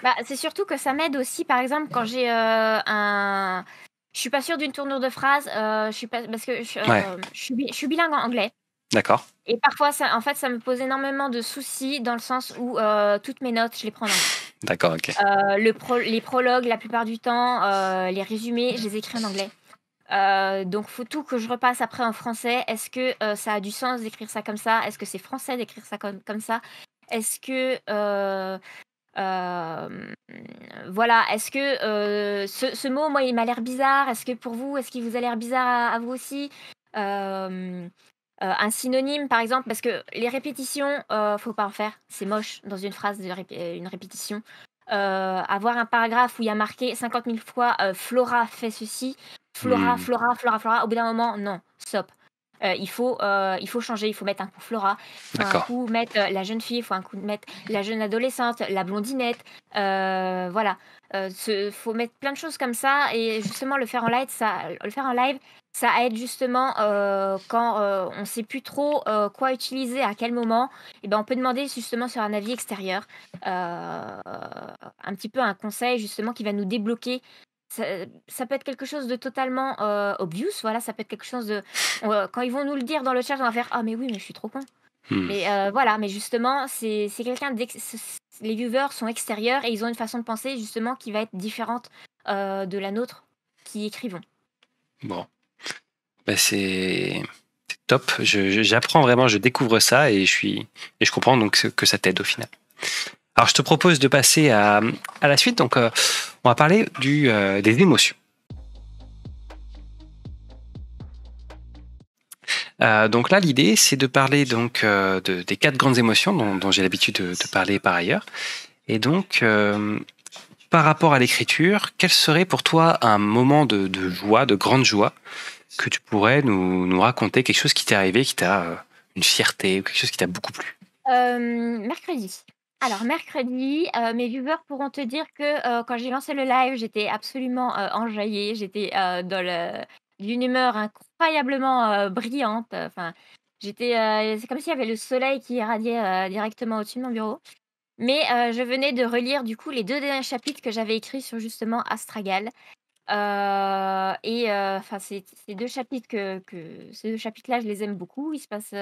Bah, c'est surtout que ça m'aide aussi, par exemple, quand j'ai un, je suis pas sûre d'une tournure de phrase. Euh, je suis pas parce que euh, je, suis, bilingue en anglais. D'accord. Et parfois, ça, en fait, ça me pose énormément de soucis dans le sens où euh, toutes mes notes, je les prends en anglais. D'accord, ok. Le les prologues, la plupart du temps, les résumés, je les écris en anglais. donc, faut tout que je repasse après en français. Est-ce que ça a du sens d'écrire ça comme ça Est-ce que c'est français d'écrire ça comme, comme ça Est-ce que voilà, est-ce que ce, mot, moi, il m'a l'air bizarre. Est-ce que pour vous, est-ce qu'il vous a l'air bizarre à, vous aussi Un synonyme, par exemple, parce que les répétitions, faut pas en faire. C'est moche dans une phrase, une répétition. avoir un paragraphe où il y a marqué 50 000 fois Flora fait ceci, Flora, mmh. Flora, Flora, Flora. Au bout d'un moment, non, stop. Euh, il, faut, euh, il faut changer, il faut mettre un coup Flora, un coup mettre euh, la jeune fille, il faut un coup mettre la jeune adolescente, la blondinette, voilà. Il faut mettre plein de choses comme ça et justement le faire en live, ça, le faire en live, ça aide justement quand on ne sait plus trop quoi utiliser, à quel moment, et ben on peut demander justement sur un avis extérieur un petit peu un conseil justement qui va nous débloquer euh, ça, peut être quelque chose de totalement euh, obvious, voilà, ça peut être quelque chose de... quand ils vont nous le dire dans le chat, on va faire « Ah mais oui, mais je suis trop con hmm. Mais euh, voilà, mais justement, c'est quelqu'un... Les viewers sont extérieurs et ils ont une façon de penser justement qui va être différente euh, de la nôtre qui écrivons. Bon. Ben, c'est top. J'apprends vraiment, je découvre ça et je, suis, et je comprends donc que ça t'aide au final. Alors, je te propose de passer à, à la suite. Donc, euh, on va parler du, euh, des émotions. Euh, donc là, l'idée, c'est de parler donc des quatre grandes émotions dont, j'ai l'habitude de, parler par ailleurs. Et donc, par rapport à l'écriture, quel serait pour toi un moment de, joie, de grande joie, que tu pourrais nous, nous raconter quelque chose qui t'est arrivé, qui t'a une fierté, ou quelque chose qui t'a beaucoup plu Mercredi. Alors, mercredi, euh, mes viewers pourront te dire que, euh, quand j'ai lancé le live, j'étais absolument, euh, enjaillée. J'étais, dans d'une humeur incroyablement, brillante. Enfin, j'étais, c'est comme s'il y avait le soleil qui irradiait, directement au-dessus de mon bureau. Mais, je venais de relire, du coup, les deux derniers chapitres que j'avais écrits sur, justement, Astragal. et enfin, ces deux chapitres que ces là je les aime beaucoup. Il se passe,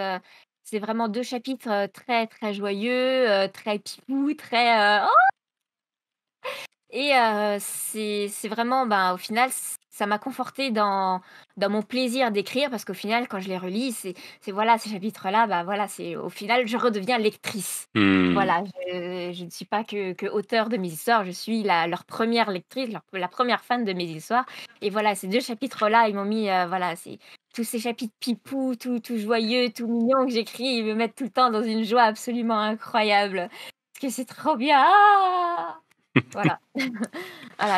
c'est vraiment deux chapitres très, très joyeux, très pipou, très. Oh! et c'est vraiment, ben, au final, ça m'a conforté dans, dans mon plaisir d'écrire parce qu'au final, quand je les relis, c'est voilà, ces chapitres-là, ben, voilà, c'est au final, je redeviens lectrice. Mmh. Voilà, je, ne suis pas que, que auteur de mes histoires, je suis la, leur première lectrice, la première fan de mes histoires. Et voilà, ces deux chapitres-là, ils m'ont mis, voilà, c'est tous ces chapitres pipou, tout, joyeux, tout mignon que j'écris, ils me mettent tout le temps dans une joie absolument incroyable. Parce que c'est trop bien. voilà.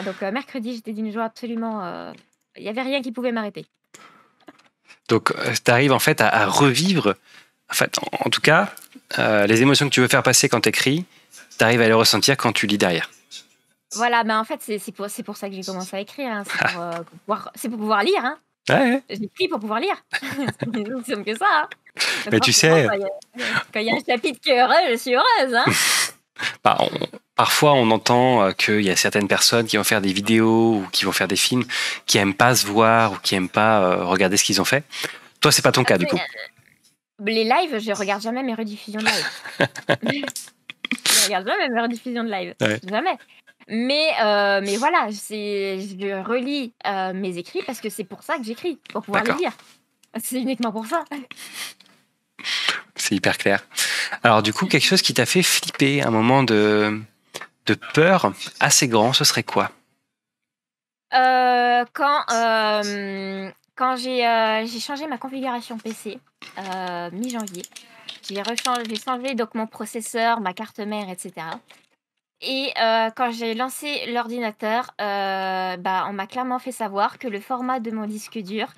donc euh, mercredi, j'étais d'une joie absolument... Euh, il y n'y avait rien qui pouvait m'arrêter. Donc, euh, tu arrives en fait à, revivre, en, fait, en, tout cas, les émotions que tu veux faire passer quand tu écris, tu arrives à les ressentir quand tu lis derrière. Voilà, mais ben, en fait, c'est pour, pour ça que j'ai commencé à écrire. Hein. C'est pour, pour pouvoir lire. Hein. Ouais. pris pour pouvoir lire. C'est que ça. Hein. Mais tu sais. Quand il y, a un chapitre qui est heureux, je suis heureuse. Hein. Bah, parfois, on entend euh, qu'il y a certaines personnes qui vont faire des vidéos ou qui vont faire des films qui n'aiment pas se voir ou qui n'aiment pas euh, regarder ce qu'ils ont fait. Toi, c'est pas ton cas, du coup. Euh, les lives, je regarde jamais mes rediffusions de live. je regarde jamais mes rediffusions de live. Jamais. Mais, euh, mais voilà, je relis euh, mes écrits parce que c'est pour ça que j'écris, pour pouvoir les lire. C'est uniquement pour ça. C'est hyper clair. Alors du coup, quelque chose qui t'a fait flipper, un moment de, de peur assez grand, ce serait quoi euh, Quand, quand j'ai changé ma configuration PC mi-janvier, j'ai changé donc mon processeur, ma carte mère, etc. Et euh, quand j'ai lancé l'ordinateur, euh, bah, on m'a clairement fait savoir que le format de mon disque dur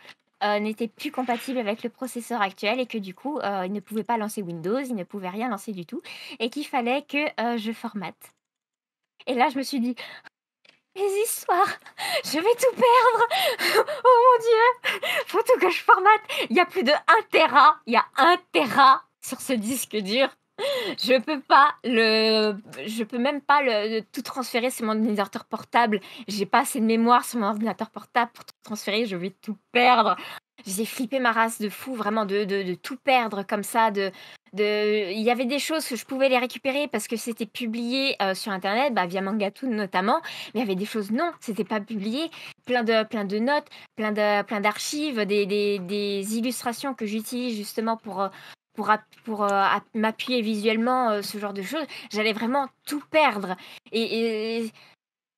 euh, n'était plus compatible avec le processeur actuel et que du coup, il ne pouvait pas lancer Windows, il ne pouvait rien lancer du tout et qu'il fallait que je formate. Et là, je me suis dit, mes histoires, je vais tout perdre. oh mon dieu, faut tout que je formate. Il y a plus de 1 Tera, il y a 1 Tera sur ce disque dur. je peux pas le, je peux même pas le tout transférer sur mon ordinateur portable. J'ai pas assez de mémoire sur mon ordinateur portable pour tout transférer. Je vais tout perdre. J'ai flippé ma race de fou, vraiment de, de, tout perdre comme ça, de, de... il y avait des choses que je pouvais les récupérer parce que c'était publié euh, sur internet bah, via Mangatoon notamment mais il y avait des choses non c'était pas publié plein de plein de notes plein de plein d'archives des, des, illustrations que j'utilise justement pour euh, pour, euh, m'appuyer visuellement, euh, ce genre de choses, j'allais vraiment tout perdre. Et,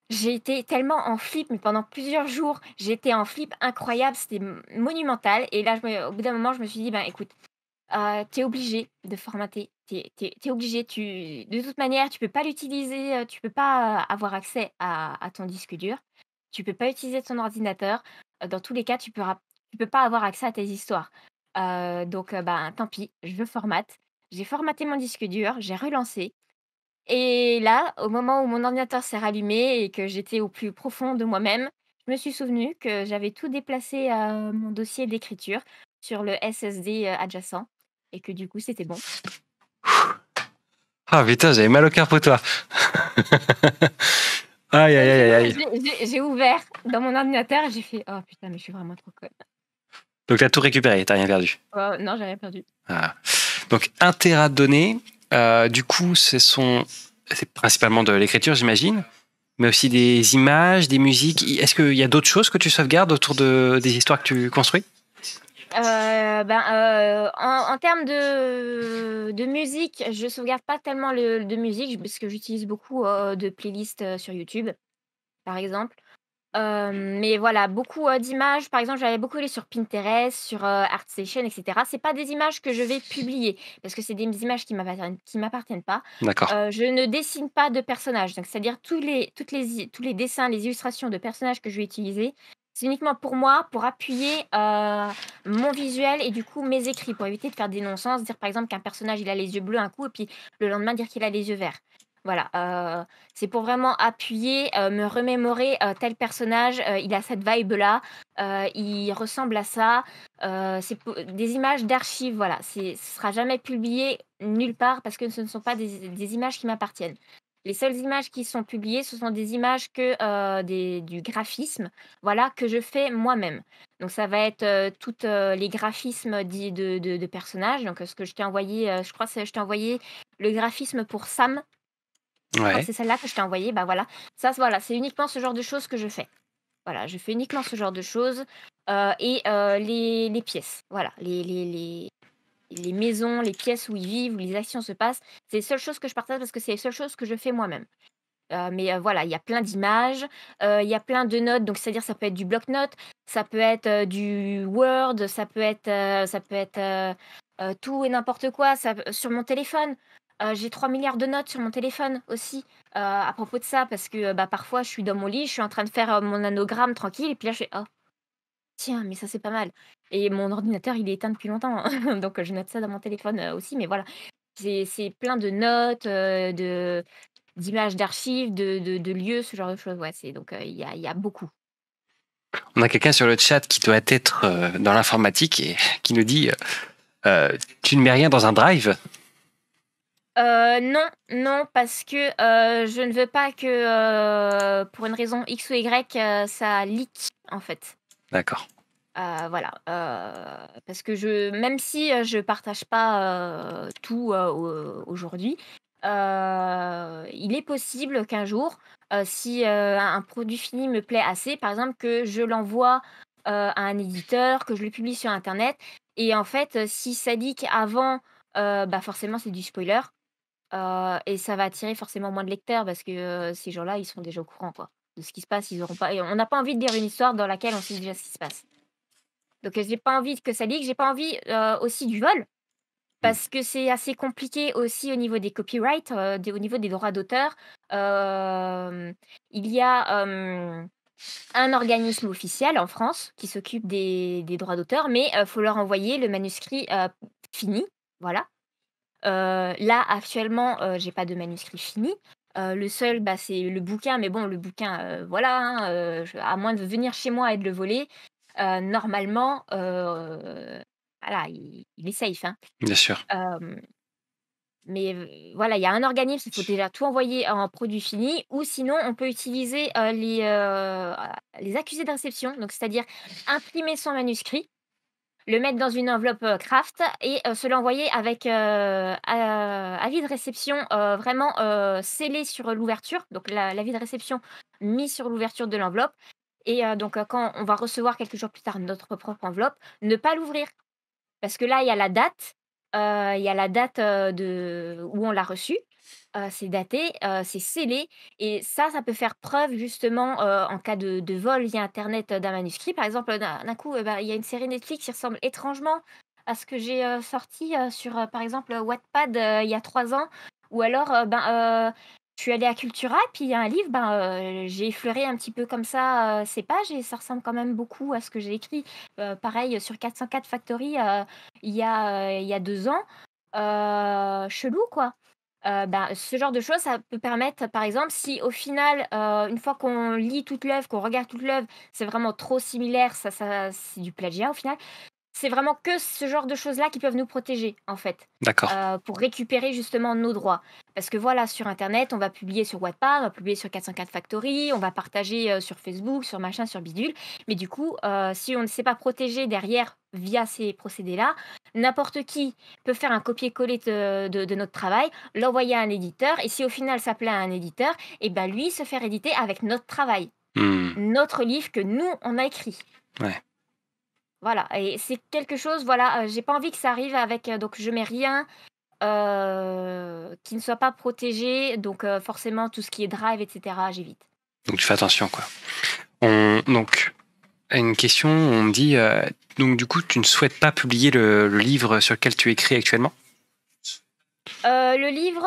j'ai été tellement en flip, mais pendant plusieurs jours, j'étais en flip incroyable, c'était monumental. Et là, au bout d'un moment, je me suis dit, ben écoute, euh, t'es obligé de formater, t'es es, obligé, de toute manière, tu peux pas l'utiliser, tu peux pas avoir accès à, ton disque dur, tu peux pas utiliser ton ordinateur. Dans tous les cas, tu ne tu peux pas avoir accès à tes histoires donc, ben, tant pis, je formate. J'ai formaté mon disque dur, j'ai relancé. Et là, au moment où mon ordinateur s'est rallumé et que j'étais au plus profond de moi-même, je me suis souvenu que j'avais tout déplacé à mon dossier d'écriture sur le SSD adjacent et que du coup, c'était bon. Ah putain, j'avais mal au cœur pour toi. aïe, aïe, aïe, aïe. J'ai ouvert dans mon ordinateur et j'ai fait Oh putain, mais je suis vraiment trop conne. Donc, tu as tout récupéré, tu rien perdu. Euh, non, j'ai rien perdu. Ah. Donc, un terrain de données. Euh, du coup, c'est principalement de l'écriture, j'imagine, mais aussi des images, des musiques. Est-ce qu'il y a d'autres choses que tu sauvegardes autour de, des histoires que tu construis euh, ben, en, termes de, de, musique, je sauvegarde pas tellement de musique parce que j'utilise beaucoup de playlists sur YouTube, par exemple mais voilà, beaucoup d'images. Par exemple, j'avais beaucoup les sur Pinterest, sur ArtStation, etc. C'est pas des images que je vais publier parce que c'est des images qui ne m'appartiennent pas. je ne dessine pas de personnages. Donc, c'est-à-dire tous les, toutes les, tous les dessins, les illustrations de personnages que je vais utiliser, c'est uniquement pour moi, pour appuyer mon visuel et du coup mes écrits, pour éviter de faire des non-sens, dire par exemple qu'un personnage il a les yeux bleus un coup et puis le lendemain dire qu'il a les yeux verts. Voilà, c'est pour vraiment appuyer, me remémorer tel personnage, il a cette vibe-là, il ressemble à ça. c'est des images d'archives, voilà. Ce ne sera jamais publié nulle part parce que ce ne sont pas des, images qui m'appartiennent. Les seules images qui sont publiées, ce sont des images que des, du graphisme, voilà, que je fais moi-même. Donc ça va être tous les graphismes de, de, personnages. Donc ce que je t'ai envoyé, je crois que je t'ai envoyé le graphisme pour Sam, c'est celle-là que je t'ai envoyée. Bah voilà. Ça, voilà, c'est uniquement ce genre de choses que je fais. Voilà, je fais uniquement ce genre de choses. Euh, et euh, les, pièces. Voilà, les, maisons, les pièces où ils vivent, où les actions se passent. C'est les seules choses que je partage parce que c'est les seules choses que je fais moi-même. Euh, mais voilà, il y a plein d'images, il y a plein de notes, donc c'est-à-dire ça peut être du bloc-notes, ça peut être du Word, ça peut être, ça peut être tout et n'importe quoi ça, sur mon téléphone. Euh, j'ai 3 milliards de notes sur mon téléphone aussi euh, à propos de ça, parce que bah, parfois je suis dans mon lit, je suis en train de faire euh, mon anogramme tranquille, et puis là je fais Oh, tiens, mais ça c'est pas mal. Et mon ordinateur il est éteint depuis longtemps, hein. donc je note ça dans mon téléphone aussi, mais voilà. C'est plein de notes, de d'images d'archives, de, lieux, ce genre de choses. donc il y a, beaucoup. On a quelqu'un sur le chat qui doit être dans l'informatique et qui nous dit Tu ne mets rien dans un drive euh, non, non, parce que euh, je ne veux pas que, euh, pour une raison X ou Y, ça leak, en fait. D'accord. voilà. parce que je, même si je ne partage pas tout aujourd'hui, il est possible qu'un jour, si un produit fini me plaît assez, par exemple, que je l'envoie à un éditeur, que je le publie sur Internet, et en fait, si ça leak avant, bah forcément, c'est du spoiler et ça va attirer forcément moins de lecteurs parce que, ces gens-là, ils sont déjà au courant, quoi, de ce qui se passe. Ils auront pas on n'a pas envie de lire une histoire dans laquelle on sait déjà ce qui se passe. Donc, je j'ai pas envie que ça Je j'ai pas envie, aussi du vol mmh. parce que c'est assez compliqué aussi au niveau des copyrights, au niveau des droits d'auteur. il y a, un organisme officiel en France qui s'occupe des droits d'auteur mais, il faut leur envoyer le manuscrit, fini, voilà. Euh, là, actuellement, euh, j'ai pas de manuscrit fini. Euh, le seul, bah, c'est le bouquin, mais bon, le bouquin, voilà, hein, à moins de venir chez moi et de le voler, normalement, voilà, il, est safe. Hein. Bien sûr. mais voilà, il y a un organisme, il faut déjà tout envoyer en produit fini, ou sinon, on peut utiliser les, les accusés d'inception, donc c'est-à-dire imprimer son manuscrit le mettre dans une enveloppe euh, craft et euh, se l'envoyer avec euh, avis de réception vraiment scellé sur l'ouverture, donc l'avis de réception mis sur l'ouverture de l'enveloppe. Et donc quand on va recevoir quelques jours plus tard notre propre enveloppe, ne pas l'ouvrir. Parce que là, il y a la date, il y a la date de, où on l'a reçue, euh, c'est daté, euh, c'est scellé, et ça, ça peut faire preuve justement euh, en cas de, vol via Internet d'un manuscrit. Par exemple, d'un coup, bah, il y a une série Netflix qui ressemble étrangement à ce que j'ai sorti sur, par exemple, Wattpad il y a trois ans, ou alors, ben, je suis allée à Cultura, et puis il y a un livre, ben, j'ai effleuré un petit peu comme ça ces pages, et ça ressemble quand même beaucoup à ce que j'ai écrit. pareil, sur 404 Factory, il y, a, il y a deux ans, chelou, quoi. Euh, ben, ce genre de choses, ça peut permettre, par exemple, si au final, euh, une fois qu'on lit toute l'œuvre, qu'on regarde toute l'œuvre, c'est vraiment trop similaire, ça c'est du plagiat au final, c'est vraiment que ce genre de choses-là qui peuvent nous protéger, en fait. D'accord. Euh, pour récupérer justement nos droits. Parce que voilà, sur Internet, on va publier sur Wattpad, on va publier sur 404 Factory, on va partager euh, sur Facebook, sur machin, sur bidule. Mais du coup, euh, si on ne s'est pas protégé derrière via ces procédés-là, n'importe qui peut faire un copier-coller de, notre travail, l'envoyer à un éditeur, et si au final ça plaît à un éditeur, et eh ben lui se faire éditer avec notre travail, hmm. notre livre que nous, on a écrit. Ouais. Voilà, et c'est quelque chose, voilà, euh, j'ai pas envie que ça arrive avec, euh, donc je mets rien euh, qui ne soit pas protégé, donc forcément tout ce qui est drive, etc., j'évite. Donc tu fais attention, quoi. On, donc, une question, on me dit, donc du coup, tu ne souhaites pas publier le, livre sur lequel tu écris actuellement le livre,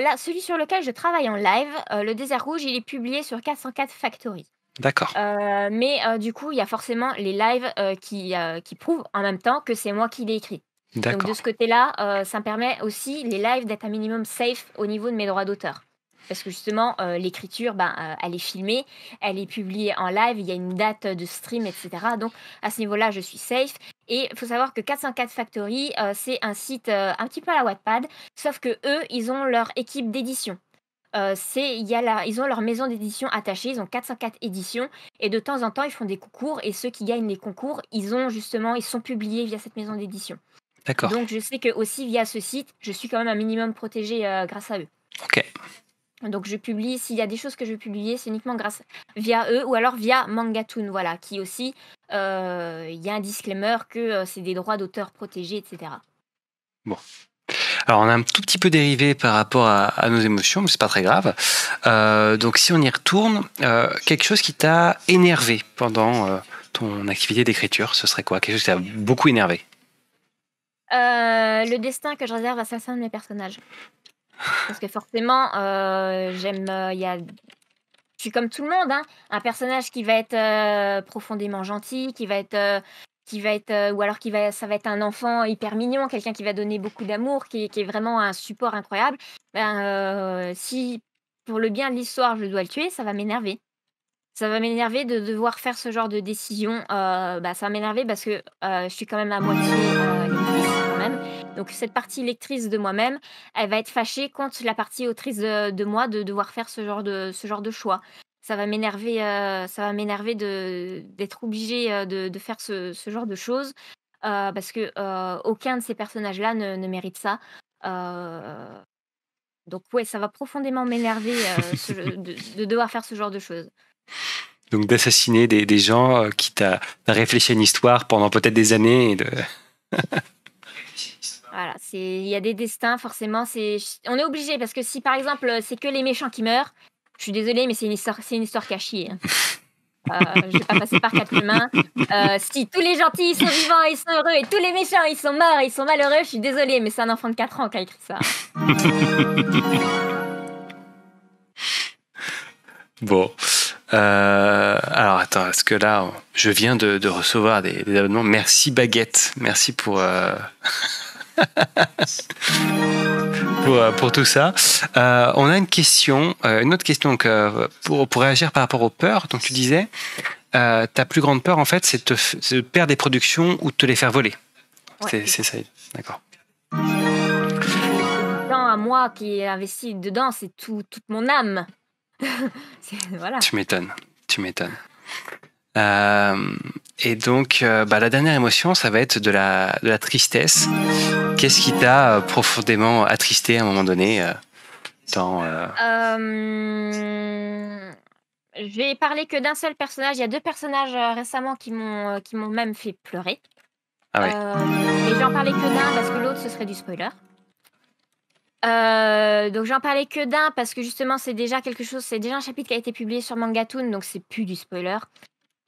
là, celui sur lequel je travaille en live, Le Désert Rouge, il est publié sur 404 Factory. D'accord. Euh, mais euh, du coup, il y a forcément les lives euh, qui, qui prouvent en même temps que c'est moi qui l'ai écrit. Donc de ce côté-là, ça me permet aussi les lives d'être un minimum safe au niveau de mes droits d'auteur. Parce que justement, l'écriture, ben, elle est filmée, elle est publiée en live, il y a une date de stream, etc. Donc à ce niveau-là, je suis safe. Et il faut savoir que 404 Factory, c'est un site un petit peu à la Wattpad, sauf que eux, ils ont leur équipe d'édition. Euh, y a ils ont leur maison d'édition attachée, ils ont 404 éditions, et de temps en temps, ils font des concours, et ceux qui gagnent les concours, ils ont justement, ils sont publiés via cette maison d'édition. D'accord. Donc je sais que aussi via ce site, je suis quand même un minimum protégé euh, grâce à eux. Ok. Donc je publie, s'il y a des choses que je veux publier, c'est uniquement grâce via eux ou alors via Mangatoon, voilà, qui aussi, euh, il y a un disclaimer que c'est des droits d'auteur protégés, etc. Bon, alors on a un tout petit peu dérivé par rapport à, nos émotions, mais c'est pas très grave. Euh, donc si on y retourne, euh, quelque chose qui t'a énervé pendant euh, ton activité d'écriture, ce serait quoi Quelque chose qui t'a beaucoup énervé Le destin que je réserve à certains de mes personnages. Parce que forcément, j'aime. Il je suis comme tout le monde, hein. un personnage qui va être profondément gentil, qui va être qui va être euh, ou alors qui va ça va être un enfant hyper mignon quelqu'un qui va donner beaucoup d'amour qui, est vraiment un support incroyable ben, euh, si pour le bien de l'histoire je dois le tuer ça va m'énerver ça va m'énerver de devoir faire ce genre de décision euh, ben, ça va m'énerver parce que je suis quand même à moitié même donc cette partie lectrice de moi-même elle va être fâchée contre la partie autrice de, de moi de devoir faire ce genre de ce genre de choix ça va m'énerver, euh, ça va m'énerver de, d'être obligé euh, de, faire ce, genre de choses euh, parce que aucun de ces personnages-là ne, mérite ça. Donc ouais, ça va profondément m'énerver de, devoir faire ce genre de choses. Donc d'assassiner des, gens qui t'a réfléchi à une histoire pendant peut-être des années de. Voilà, c'est il y a des destins forcément. C'est on est obligé parce que si par exemple c'est que les méchants qui meurent, je suis désolée, mais c'est une histoire, c'est une histoire cachée. Hein. Euh, je vais pas passer par quatre chemins. Euh, si tous les gentils sont vivants, ils sont heureux, et tous les méchants ils sont morts, ils sont malheureux, je suis désolée, mais c'est un enfant de 4 ans qui a écrit ça. bon. Euh, alors attends, est-ce que là, je viens de, recevoir des, des, abonnements. Merci Baguette, merci pour euh, Euh, pour, tout ça. Euh, on a une question, euh, une autre question que, pour, pour, réagir par rapport aux peurs. Donc tu disais, ta plus grande peur en fait, c'est de, perdre des productions ou de te les faire voler. C'est ça, d'accord. À moi qui ai investi dedans, c'est tout, toute mon âme. voilà. Tu m'étonnes, tu m'étonnes. et donc, bah, la dernière émotion, ça va être de la, de la tristesse. Qu'est-ce qui t'a euh, profondément attristé à un moment donné euh, dans, euh, Je vais parler que d'un seul personnage. Il y a deux personnages récemment qui m'ont qui m'ont même fait pleurer. Ah ouais. et j'en parlais que d'un parce que l'autre ce serait du spoiler. donc j'en parlais que d'un parce que justement c'est déjà quelque chose, c'est déjà un chapitre qui a été publié sur Mangatoon, donc c'est plus du spoiler.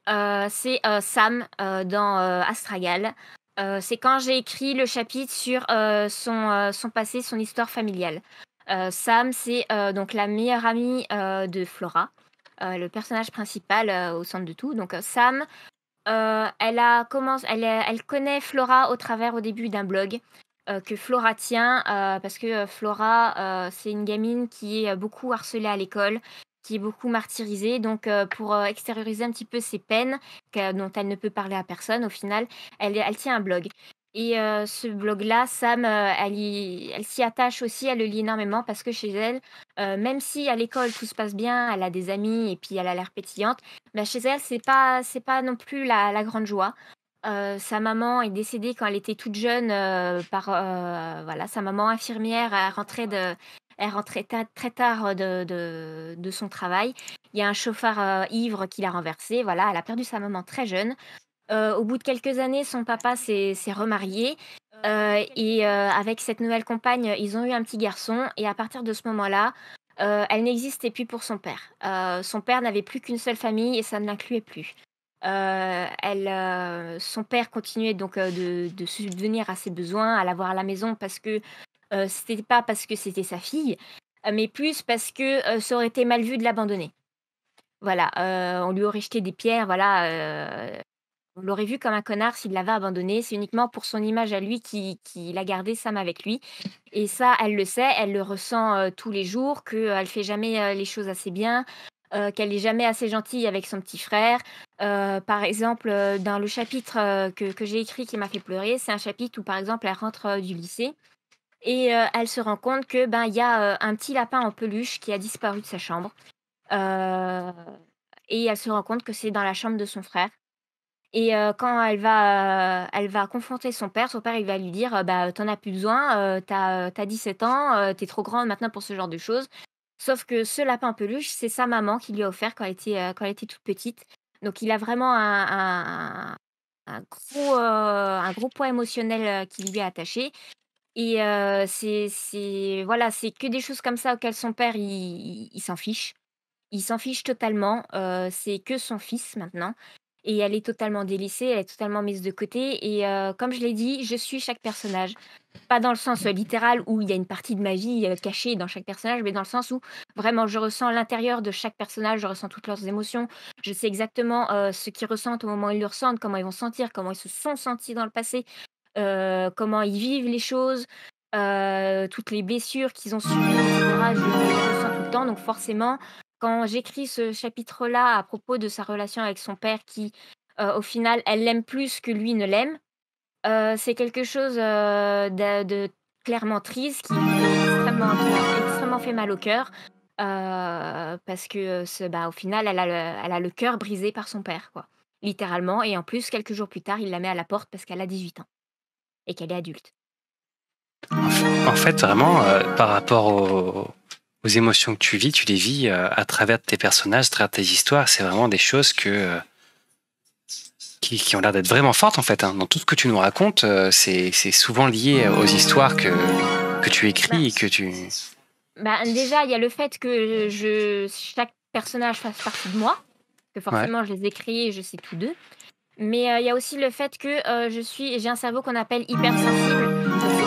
c'est Sam dans Astragal. Euh, c'est quand j'ai écrit le chapitre sur euh, euh, son, passé, son histoire familiale. Sam, c'est donc la meilleure amie de Flora, le personnage principal au centre de tout. Donc Sam, elle, elle, connaît Flora au travers au début d'un blog que Flora tient, parce que Flora, c'est une gamine qui est beaucoup harcelée à l'école, qui est beaucoup martyrisée. Donc, euh, pour euh, extérioriser un petit peu ses peines, dont elle ne peut parler à personne au final, elle, elle tient un blog. Et euh, ce blog-là, Sam, elle, elle s'y attache aussi, elle le lit énormément parce que chez elle, même si à l'école tout se passe bien, elle a des amis et puis elle a l'air pétillante, mais bah, chez elle, c'est pas, c'est pas non plus la, grande joie. sa maman est décédée quand elle était toute jeune par voilà sa maman infirmière à rentrée de, elle rentrait très tard de, son travail. Il y a un chauffard ivre qui l'a renversée. Voilà, elle a perdu sa maman très jeune. au bout de quelques années, son papa s'est, remarié. et avec cette nouvelle compagne, ils ont eu un petit garçon. Et à partir de ce moment-là, elle n'existait plus pour son père. son père n'avait plus qu'une seule famille et ça ne l'incluait plus. elle, son père continuait donc de, de subvenir à ses besoins, à l'avoir à la maison parce que euh, c'était pas parce que c'était sa fille, euh, mais plus parce que euh, ça aurait été mal vu de l'abandonner. Voilà, on lui aurait jeté des pierres, voilà. On l'aurait vu comme un connard s'il l'avait abandonné. C'est uniquement pour son image à lui qu'il qui a gardé Sam avec lui. Et ça, elle le sait, elle le ressent tous les jours, qu'elle ne fait jamais les choses assez bien, qu'elle n'est jamais assez gentille avec son petit frère. par exemple, dans le chapitre que j'ai écrit qui m'a fait pleurer, c'est un chapitre où, par exemple, elle rentre du lycée et euh, elle se rend compte que ben il y a euh, un petit lapin en peluche qui a disparu de sa chambre euh, et elle se rend compte que c'est dans la chambre de son frère et quand elle va elle va confronter son père son père il va lui dire bah t'en as plus besoin t'as as 17 ans t'es trop grande maintenant pour ce genre de choses sauf que ce lapin en peluche c'est sa maman qui lui a offert quand elle était quand elle était toute petite donc il a vraiment un, un, gros un gros poids émotionnel qui lui est attaché et c'est voilà, c'est que des choses comme ça auxquelles son père il s'en fiche. Il s'en fiche totalement, c'est que son fils maintenant et elle est totalement délaissée, elle est totalement mise de côté et comme je l'ai dit, je suis chaque personnage. Pas dans le sens, littéral où il y a une partie de ma vie, cachée dans chaque personnage, mais dans le sens où vraiment je ressens l'intérieur de chaque personnage, je ressens toutes leurs émotions. Je sais exactement, ce qu'ils ressentent au moment où ils le ressentent, comment ils vont sentir, comment ils se sont sentis dans le passé. Euh, comment ils vivent les choses, euh, toutes les blessures qu'ils ont subies, etc. Je tout le temps. Donc forcément, quand j'écris ce chapitre-là à propos de sa relation avec son père, qui euh, au final, elle l'aime plus que lui ne l'aime, c'est quelque chose de, clairement triste qui extrêmement, extrêmement fait mal au cœur. parce que bah, au final, elle a, le, elle a le cœur brisé par son père, quoi. Littéralement. Et en plus, quelques jours plus tard, il la met à la porte parce qu'elle a 18 ans et qu'elle est adulte. En fait, vraiment, euh, par rapport aux, émotions que tu vis, tu les vis euh, à travers tes personnages, à travers tes histoires. C'est vraiment des choses que, euh, qui, ont l'air d'être vraiment fortes, en fait. Hein. Dans tout ce que tu nous racontes, c'est souvent lié aux histoires que, que tu écris bah, et que tu... Bah, déjà, il y a le fait que je, chaque personnage fasse partie de moi, que forcément, je les écris et je sais tous d'eux. Mais euh, il y a aussi le fait que euh, je suis, j'ai un cerveau qu'on appelle hypersensible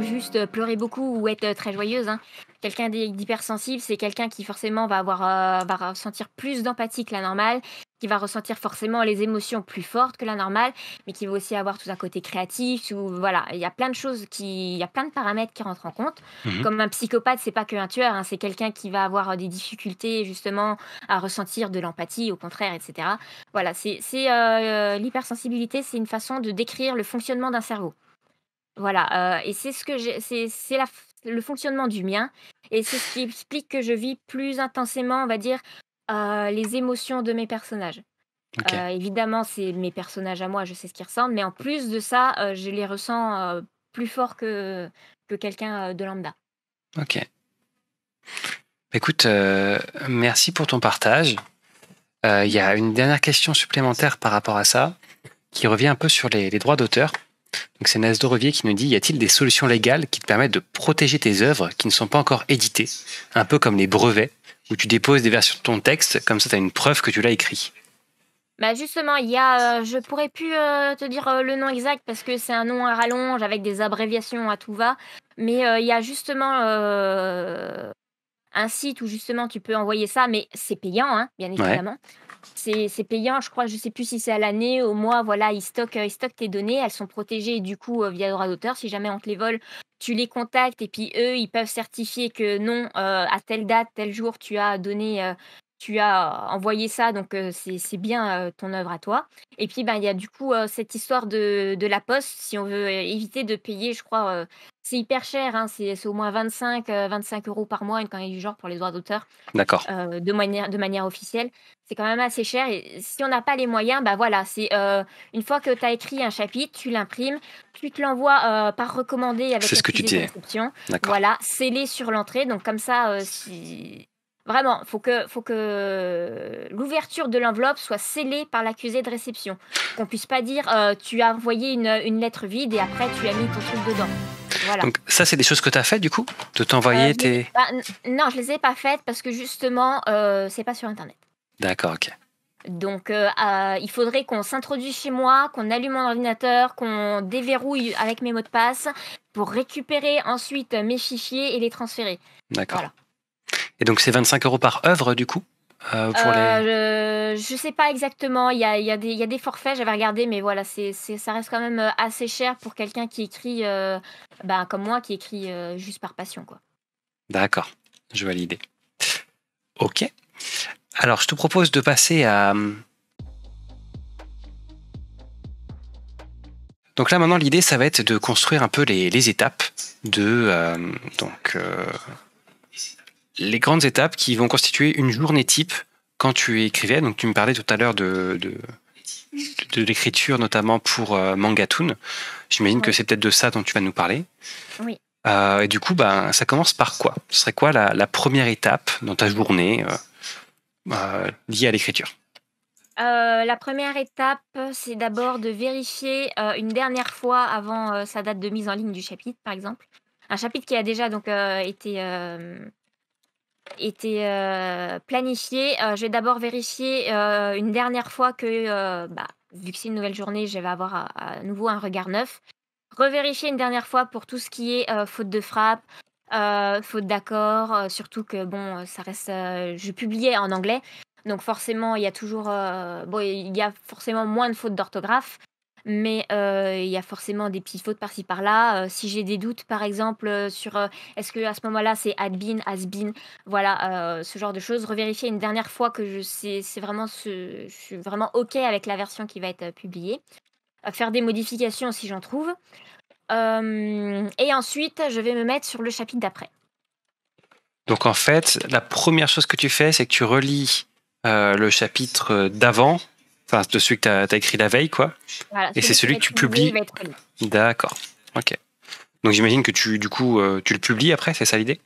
juste pleurer beaucoup ou être très joyeuse. Hein. Quelqu'un d'hypersensible, c'est quelqu'un qui forcément va, avoir, euh, va ressentir plus d'empathie que la normale, qui va ressentir forcément les émotions plus fortes que la normale, mais qui va aussi avoir tout un côté créatif. Ou, voilà, il y a plein de choses qui, il y a plein de paramètres qui rentrent en compte. Mhm. Comme un psychopathe, c'est pas qu'un tueur, hein, c'est quelqu'un qui va avoir des difficultés justement à ressentir de l'empathie, au contraire, etc. Voilà, c'est euh, l'hypersensibilité, c'est une façon de décrire le fonctionnement d'un cerveau. Voilà, et c'est ce que c'est c'est le fonctionnement du mien, et c'est ce qui explique que je vis plus intensément, on va dire, les émotions de mes personnages. évidemment, c'est mes personnages à moi, je sais ce qu'ils ressentent, mais en plus de ça, je les ressens plus fort que, que quelqu'un de lambda. Ok. Bah, écoute, merci pour ton partage. Il y a une dernière question supplémentaire par rapport à ça, qui revient un peu sur les droits d'auteur. Donc c'est Nazdo Revier qui nous dit y a-t-il des solutions légales qui te permettent de protéger tes œuvres qui ne sont pas encore éditées, un peu comme les brevets où tu déposes des versions de ton texte, comme ça tu as une preuve que tu l'as écrit. Bah justement, il y a, euh, je pourrais plus euh, te dire euh, le nom exact parce que c'est un nom à rallonge avec des abréviations à tout va, mais il y a justement un site où justement tu peux envoyer ça, mais c'est payant, hein, bien évidemment c'est payant, je crois, je sais plus si c'est à l'année, au mois, voilà, ils stockent, euh, tes données, elles sont protégées du coup, euh, via droit d'auteur, si jamais on te les vole, tu les contactes et puis eux, ils peuvent certifier que non, euh, à telle date, tel jour, tu as donné tu as envoyé ça, donc c'est bien ton œuvre à toi. Et puis, ben, il y a du coup cette histoire de, la poste, si on veut éviter de payer, je crois, c'est hyper cher, hein, c'est au moins 25, 25 euros par mois, une quantité du genre pour les droits d'auteur. D'accord. de, manière, de manière officielle. C'est quand même assez cher. Et si on n'a pas les moyens, ben voilà, c'est une fois que tu as écrit un chapitre, tu l'imprimes, tu te l'envoies par recommandé avec la ce que tu Voilà, scellé sur l'entrée. Donc, comme ça, si Vraiment, faut que, faut que l'ouverture de l'enveloppe soit scellée par l'accusé de réception. Qu'on puisse pas dire euh, tu as envoyé une, une, lettre vide et après tu as mis ton truc dedans. Donc ça, c'est des choses que tu as faites du coup De t'envoyer euh, tes... Ah, non, je les ai pas faites parce que justement, euh, c'est pas sur Internet. D'accord, ok. Donc euh, il faudrait qu'on s'introduise chez moi, qu'on allume mon ordinateur, qu'on déverrouille avec mes mots de passe pour récupérer ensuite mes fichiers et les transférer. D'accord. Et donc, c'est 25 euros par œuvre, du coup euh, pour euh, je, ne sais pas exactement. Il y a, des forfaits, j'avais regardé, mais voilà, c'est, ça reste quand même euh, assez cher pour quelqu'un qui écrit, bah, comme moi, qui écrit juste par passion. D'accord, je vois l'idée. Ok. Alors, je te propose de passer à. Donc là, maintenant, l'idée, ça va être de construire un peu les, les étapes de. donc les grandes étapes qui vont constituer une journée type quand tu écrivais. Donc, tu me parlais tout à l'heure de, l'écriture, notamment pour euh, Mangatoon. J'imagine que c'est peut-être de ça dont tu vas nous parler. Oui. Euh, et du coup, ben, ça commence par quoi Ce serait quoi la, première étape dans ta journée euh, liée à l'écriture la première étape, c'est d'abord de vérifier une dernière fois avant sa date de mise en ligne du chapitre, par exemple. Un chapitre qui a déjà donc été était euh, planifié. J'ai euh, je vais d'abord vérifier euh, une dernière fois que, bah, vu que c'est une nouvelle journée, je vais avoir à, à nouveau un regard neuf. Revérifier une dernière fois pour tout ce qui est faute de frappe, faute d'accord, surtout que, bon, ça reste. je publiais en anglais, donc forcément, il y a toujours. bon, il y a forcément moins de fautes d'orthographe mais euh, il y a forcément des petites fautes par-ci par-là. Euh, si j'ai des doutes, par exemple, euh, sur est-ce que à ce moment-là c'est had been, has been, voilà, ce genre de choses, revérifier une dernière fois que je c'est vraiment je suis vraiment ok avec la version qui va être publiée. faire des modifications si j'en trouve. et ensuite, je vais me mettre sur le chapitre d'après. Donc en fait, la première chose que tu fais, c'est que tu relis le chapitre d'avant Enfin, de celui que tu as, écrit la veille, quoi. et c'est celui que tu publies. D'accord. Ok. Donc j'imagine que tu, du coup, euh, tu le publies après, c'est ça l'idée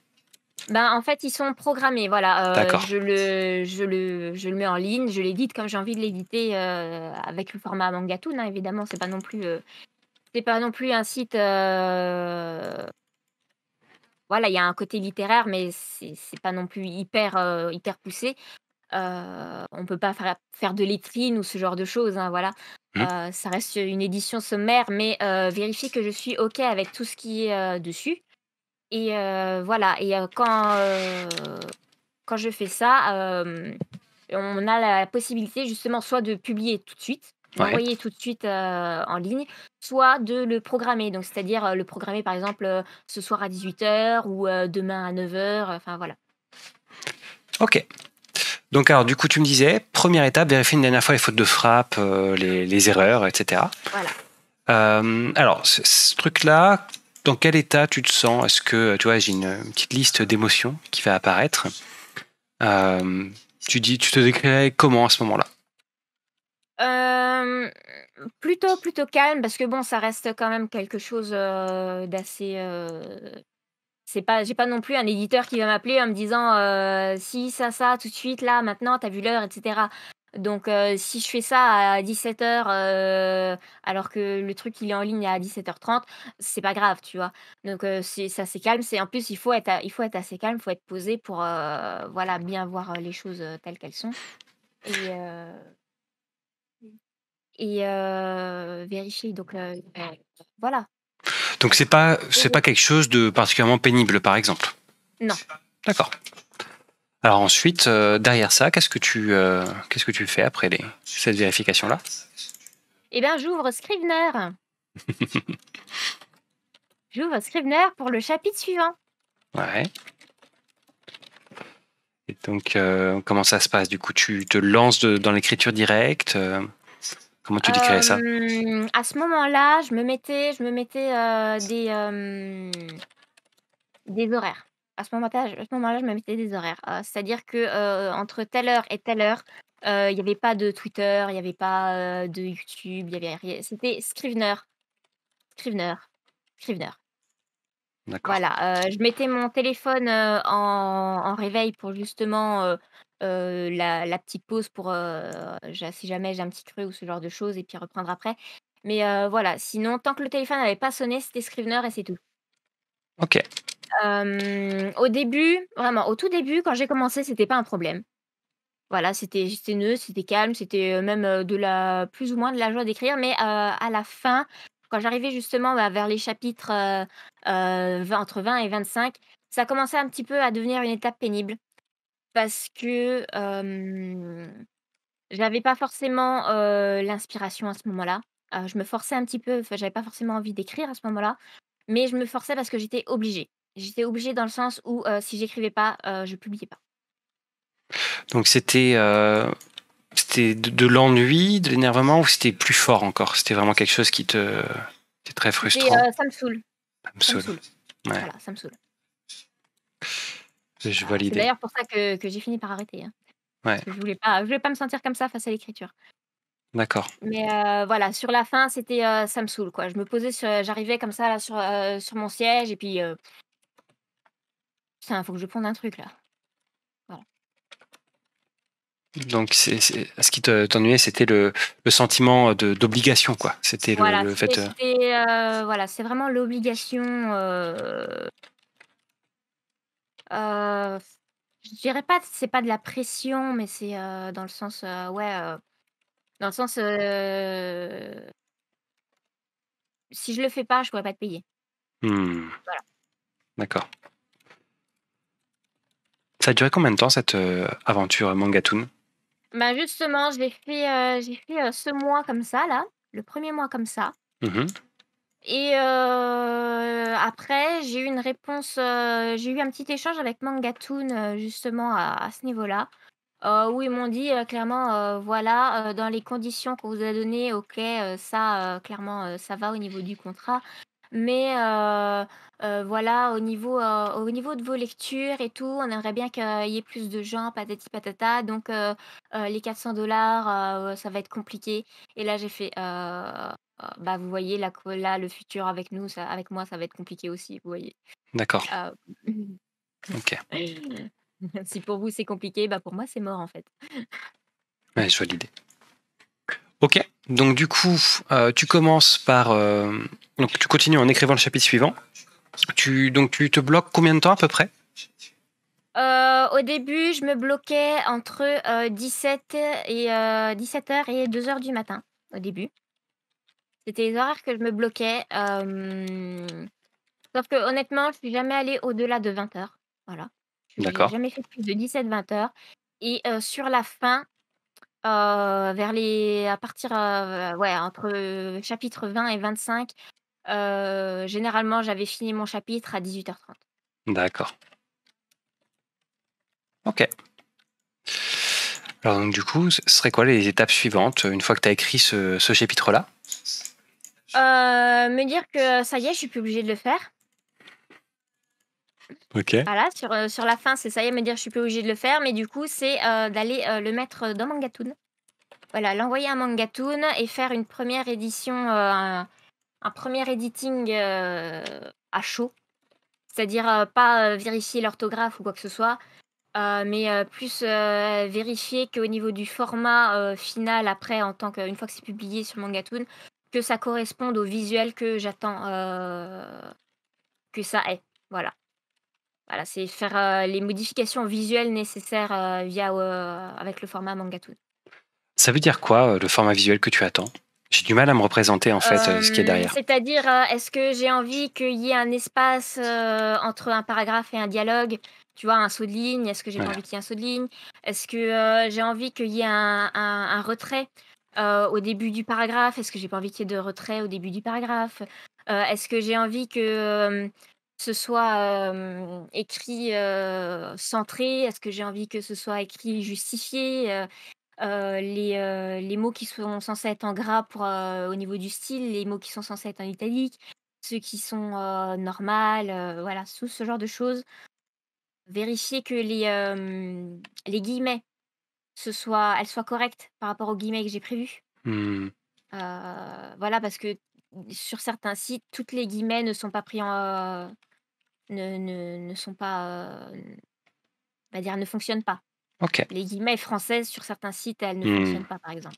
ben, en fait, ils sont programmés. Voilà. Euh, je, le, le, je le mets en ligne, je l'édite comme j'ai envie de l'éditer euh, avec le format Mangatoon. Hein, évidemment, c'est pas non plus pas non plus un site. Voilà, il y a un côté littéraire, mais c'est pas non plus hyper hyper poussé on peut pas faire, faire, de lettrine ou ce genre de choses. Hein, voilà. Mmh ça reste une édition sommaire, mais euh, vérifiez que je suis OK avec tout ce qui est dessus. Et voilà. Et quand, quand je fais ça, on a la possibilité justement soit de publier tout de suite, d'envoyer tout de suite en ligne, soit de le programmer. Donc, c'est-à-dire le programmer, par exemple, ce soir à 18h ou demain à 9h. Enfin, voilà. OK. Donc, alors, du coup, tu me disais, première étape, vérifier une dernière fois les fautes de frappe, euh, les, erreurs, etc. Voilà. Euh, alors, ce, truc-là, dans quel état tu te sens Est-ce que, tu vois, j'ai une, petite liste d'émotions qui va apparaître. Euh, tu, dis, tu te décrirais comment à ce moment-là Plutôt, plutôt calme, parce que bon, ça reste quand même quelque chose d'assez c'est pas j'ai pas non plus un éditeur qui va m'appeler en me disant euh, si ça ça tout de suite là maintenant t'as vu l'heure etc donc euh, si je fais ça à 17h euh, alors que le truc il est en ligne à 17h30 c'est pas grave tu vois donc ça c'est calme c'est en plus il faut être il faut être assez calme faut être posé pour voilà bien voir les choses telles qu'elles sont et et vérifier donc voilà donc c'est pas c'est pas quelque chose de particulièrement pénible, par exemple. Non. D'accord. Alors ensuite, euh, derrière ça, qu'est-ce que tu euh, qu'est-ce que tu fais après cette vérification là Eh bien, j'ouvre Scrivener. j'ouvre Scrivener pour le chapitre suivant. Ouais. Et donc, euh, comment ça se passe Du coup, tu te lances dans l'écriture directe Comment tu décrirais ça euh, À ce moment-là, je me mettais, je me mettais euh, euh, des, horaires. À ce moment-là, je, me mettais des horaires. C'est-à-dire que entre telle heure et telle heure, il n'y avait pas de Twitter, il n'y avait pas de YouTube, il n'y avait rien. C'était Scrivener. Scrivener. Scrivener. D'accord. Voilà, je mettais mon téléphone en, réveil pour justement la, petite pause pour si jamais j'ai un petit creux ou ce genre de choses et puis reprendre après. Mais voilà, sinon, tant que le téléphone n'avait pas sonné, c'était Scrivener et c'est tout. Ok. au début, vraiment, au tout début, quand j'ai commencé, c'était pas un problème. Voilà, c'était c'était neutre, c'était calme, c'était même de la plus ou moins de la joie d'écrire. Mais à la fin, quand j'arrivais justement bah, vers les chapitres entre 20 et 25, ça commençait un petit peu à devenir une étape pénible parce que, je n'avais pas forcément, l'inspiration à ce moment-là. je me forçais un petit peu, enfin, j'avais pas forcément envie d'écrire à ce moment-là, mais je me forçais parce que j'étais obligée. J'étais obligée dans le sens où, si si j'écrivais pas, je publiais pas. Donc c'était, c'était de l'ennui, de l'énervement ou c'était plus fort encore? C'était vraiment quelque chose qui te était très frustrant? ça me saoule, Ça me saoule. ça me saoule. Je ah, C'est d'ailleurs pour ça que, j'ai fini par arrêter. Hein. je voulais pas, je voulais pas me sentir comme ça face à l'écriture. D'accord. Mais euh, voilà, sur la fin, c'était euh, ça me saoule quoi. Je me posais, j'arrivais comme ça là sur euh, sur mon siège et puis putain, faut que je prenne un truc là. Donc, ce qui t'ennuyait, c'était le, sentiment de, d'obligation, quoi. C'était le, fait. voilà, c'est vraiment l'obligation euh, je dirais pas que c'est pas de la pression, mais c'est, euh, dans le sens, euh, ouais, dans le sens, si je le fais pas, je pourrais pas te payer. Mmh. Voilà. D'accord. Ça a duré combien de temps cette, aventure Mangatoon Bah, justement, je fait, j'ai fait, ce mois comme ça là, le premier mois comme ça. Mmh et après, j'ai eu une réponse, j'ai eu un petit échange avec Mangatoon justement à, ce niveau-là, où ils m'ont dit clairement, voilà, dans les conditions qu'on vous a données, ok, ça, clairement, ça va au niveau du contrat, mais voilà, au niveau, au niveau de vos lectures et tout, on aimerait bien qu'il y ait plus de gens, patati patata, donc les 400 dollars, ça va être compliqué. Et là, j'ai fait ah, bah, vous voyez, là, là, le futur avec nous, avec moi, ça va être compliqué aussi, vous voyez. D'accord. Ah, mmh. ok. si pour vous c'est compliqué, bah pour moi c'est mort en fait. Ouais, jolie idée. Ok, donc du coup, euh, tu commences par. Euh, donc tu continues en écrivant le chapitre suivant. Tu, donc tu te bloques combien de temps à peu près euh, au début, je me bloquais entre 17 et 17h et 2h du matin au début. C'était les horaires que je me bloquais. Sauf que honnêtement, je suis jamais allée au-delà de 20 h Voilà. n'ai jamais fait plus de 17-20 heures. Et sur la fin, vers les, à partir, ouais, entre chapitre 20 et 25, généralement, j'avais fini mon chapitre à 18h30. D'accord. Ok. Alors du coup, ce serait quoi les étapes suivantes une fois que tu as écrit ce, ce chapitre-là euh, me dire que ça y est, je suis plus obligée de le faire. Ok. Voilà, sur, euh, sur la fin, c'est ça y est, me dire je suis plus obligée de le faire, mais du coup, c'est euh, d'aller le mettre dans Mangatoon. Voilà, l'envoyer à Mangatoon et faire une première édition, un, premier editing à chaud. C'est-à-dire pas vérifier l'orthographe ou quoi que ce soit, mais plus vérifier qu'au niveau du format final, après, en tant qu'une fois que c'est publié sur Mangatoon, que ça corresponde au visuel que j'attends euh, que ça ait. Voilà. Voilà, c'est faire euh, les modifications visuelles nécessaires euh, via avec le format Mangatoon. Ça veut dire quoi le format visuel que tu attends J'ai du mal à me représenter en fait ce qui est derrière. C'est-à-dire, est-ce que j'ai envie qu'il y ait un espace entre un paragraphe et un dialogue tu vois, un saut de ligne Est-ce que j'ai envie qu'il y ait un saut de ligne Est-ce que j'ai envie qu'il y ait un, un retrait euh, au début du paragraphe Est-ce que j'ai pas envie qu'il y ait de retrait au début du paragraphe euh, Est-ce que j'ai envie que euh, ce soit écrit centré Est-ce que j'ai envie que ce soit écrit justifié les, mots qui sont censés être en gras pour, au niveau du style, les mots qui sont censés être en italique, ceux qui sont normales, voilà, tout ce genre de choses. Vérifier que les, les guillemets ce soit, elle soit correcte par rapport aux guillemets que j'ai prévus. Mmh. Euh, voilà, parce que sur certains sites, toutes les guillemets ne sont pas pris en. Euh, ne, sont pas. Euh, va dire, ne fonctionnent pas. Les guillemets françaises sur certains sites, elles ne mmh. fonctionnent pas, par exemple.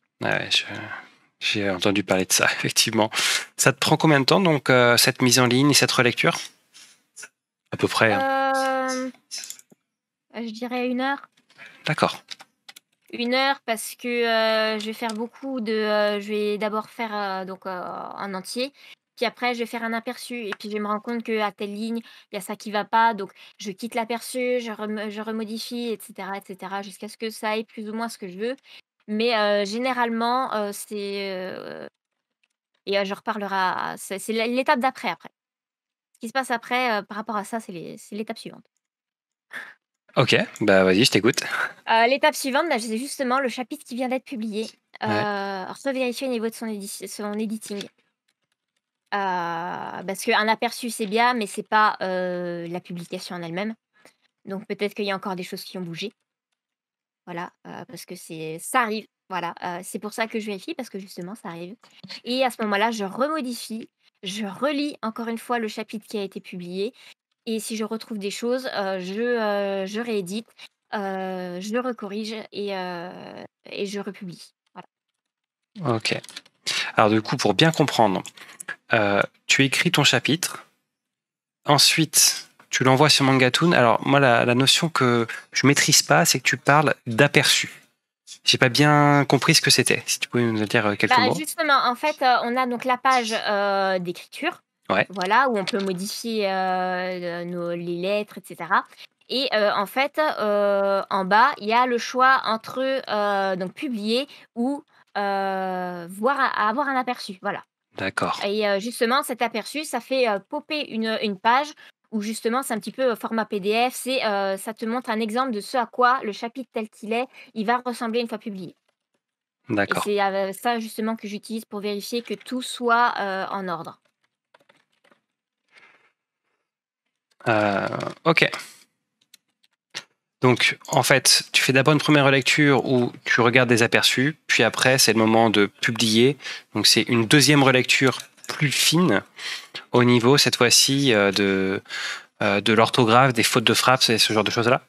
j'ai entendu parler de ça, effectivement. Ça te prend combien de temps, donc, cette mise en ligne et cette relecture À peu près. Hein. Je dirais une heure. D'accord. Une heure parce que euh, je vais faire beaucoup de. Euh, je vais d'abord faire euh, donc un entier, puis après je vais faire un aperçu et puis je vais me rendre compte que à telle ligne il y a ça qui va pas, donc je quitte l'aperçu, je, je remodifie, etc., etc., jusqu'à ce que ça aille plus ou moins ce que je veux. Mais généralement c'est et je reparlerai. C'est l'étape d'après après. Ce qui se passe après par rapport à ça, c'est c'est l'étape suivante. Ok, bah vas-y, je t'écoute. Euh, l'étape suivante, bah, c'est justement le chapitre qui vient d'être publié. Euh, ouais. vérifier au niveau de son, édi editing. Euh, parce qu'un aperçu, c'est bien, mais c'est pas euh, la publication en elle-même. Donc peut-être qu'il y a encore des choses qui ont bougé. Voilà, parce que c'est ça arrive. Voilà, c'est pour ça que je vérifie, parce que justement, ça arrive. Et à ce moment-là, je remodifie, je relis encore une fois le chapitre qui a été publié et si je retrouve des choses, euh, je, euh, je réédite, euh, je recorrige et, je republie. Ok. Alors du coup, pour bien comprendre, tu écris ton chapitre, ensuite tu l'envoies sur Mangatoon. Alors moi, la, notion que je maîtrise pas, c'est que tu parles d'aperçu. J'ai pas bien compris ce que c'était. Si tu pouvais nous dire quelques bah, mots. Justement, en fait, on a donc la page d'écriture voilà, où on peut modifier euh, les lettres, etc. Et euh, en fait, euh, en bas, il y a le choix entre donc publier ou voir, avoir un aperçu. Voilà. D'accord. Et justement, cet aperçu, ça fait popper une, page où justement c'est un petit peu format PDF, c'est ça te montre un exemple de ce à quoi le chapitre tel qu'il est, il va ressembler une fois publié. D'accord. c'est ça justement que j'utilise pour vérifier que tout soit en ordre. Euh, ok. Donc, en fait, tu fais d'abord une première relecture où tu regardes des aperçus, puis après, c'est le moment de publier. Donc, c'est une deuxième relecture plus fine au niveau, cette fois-ci, euh, de, euh, de l'orthographe, des fautes de frappe, ce genre de choses-là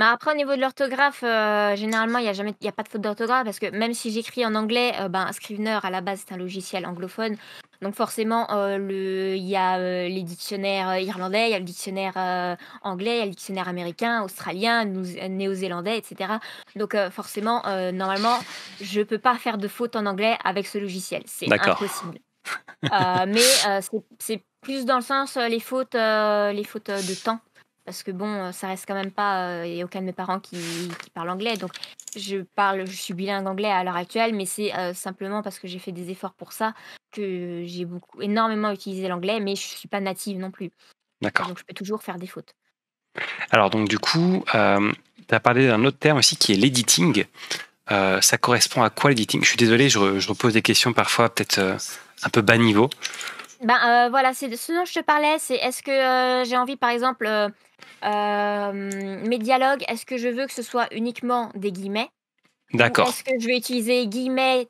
mais après, au niveau de l'orthographe, euh, généralement, il n'y a, jamais, y a pas de faute d'orthographe parce que même si j'écris en anglais, un euh, ben, Scrivener, à la base, c'est un logiciel anglophone. Donc forcément, euh, il y a les dictionnaires irlandais, il y a le dictionnaire anglais, il y a le dictionnaire américain, australien, néo-zélandais, etc. Donc forcément, normalement, je ne peux pas faire de faute en anglais avec ce logiciel. C'est impossible. mais c'est plus dans le sens les fautes, les fautes de temps parce que bon, ça reste quand même pas. Euh, il n'y a aucun de mes parents qui, parle anglais. Donc, je parle, je suis bilingue anglais à l'heure actuelle, mais c'est euh, simplement parce que j'ai fait des efforts pour ça que j'ai beaucoup, énormément utilisé l'anglais, mais je ne suis pas native non plus. D'accord. Donc, je peux toujours faire des fautes. Alors, donc, du coup, euh, tu as parlé d'un autre terme aussi qui est l'editing. ça correspond à quoi l'editing Je suis désolé, je, je, repose des questions parfois peut-être un peu bas niveau. Ben voilà, c'est ce dont je te parlais, c'est est-ce que euh, j'ai envie, par exemple, euh, mes dialogues, est-ce que je veux que ce soit uniquement des guillemets D'accord. Est-ce que je vais utiliser guillemets,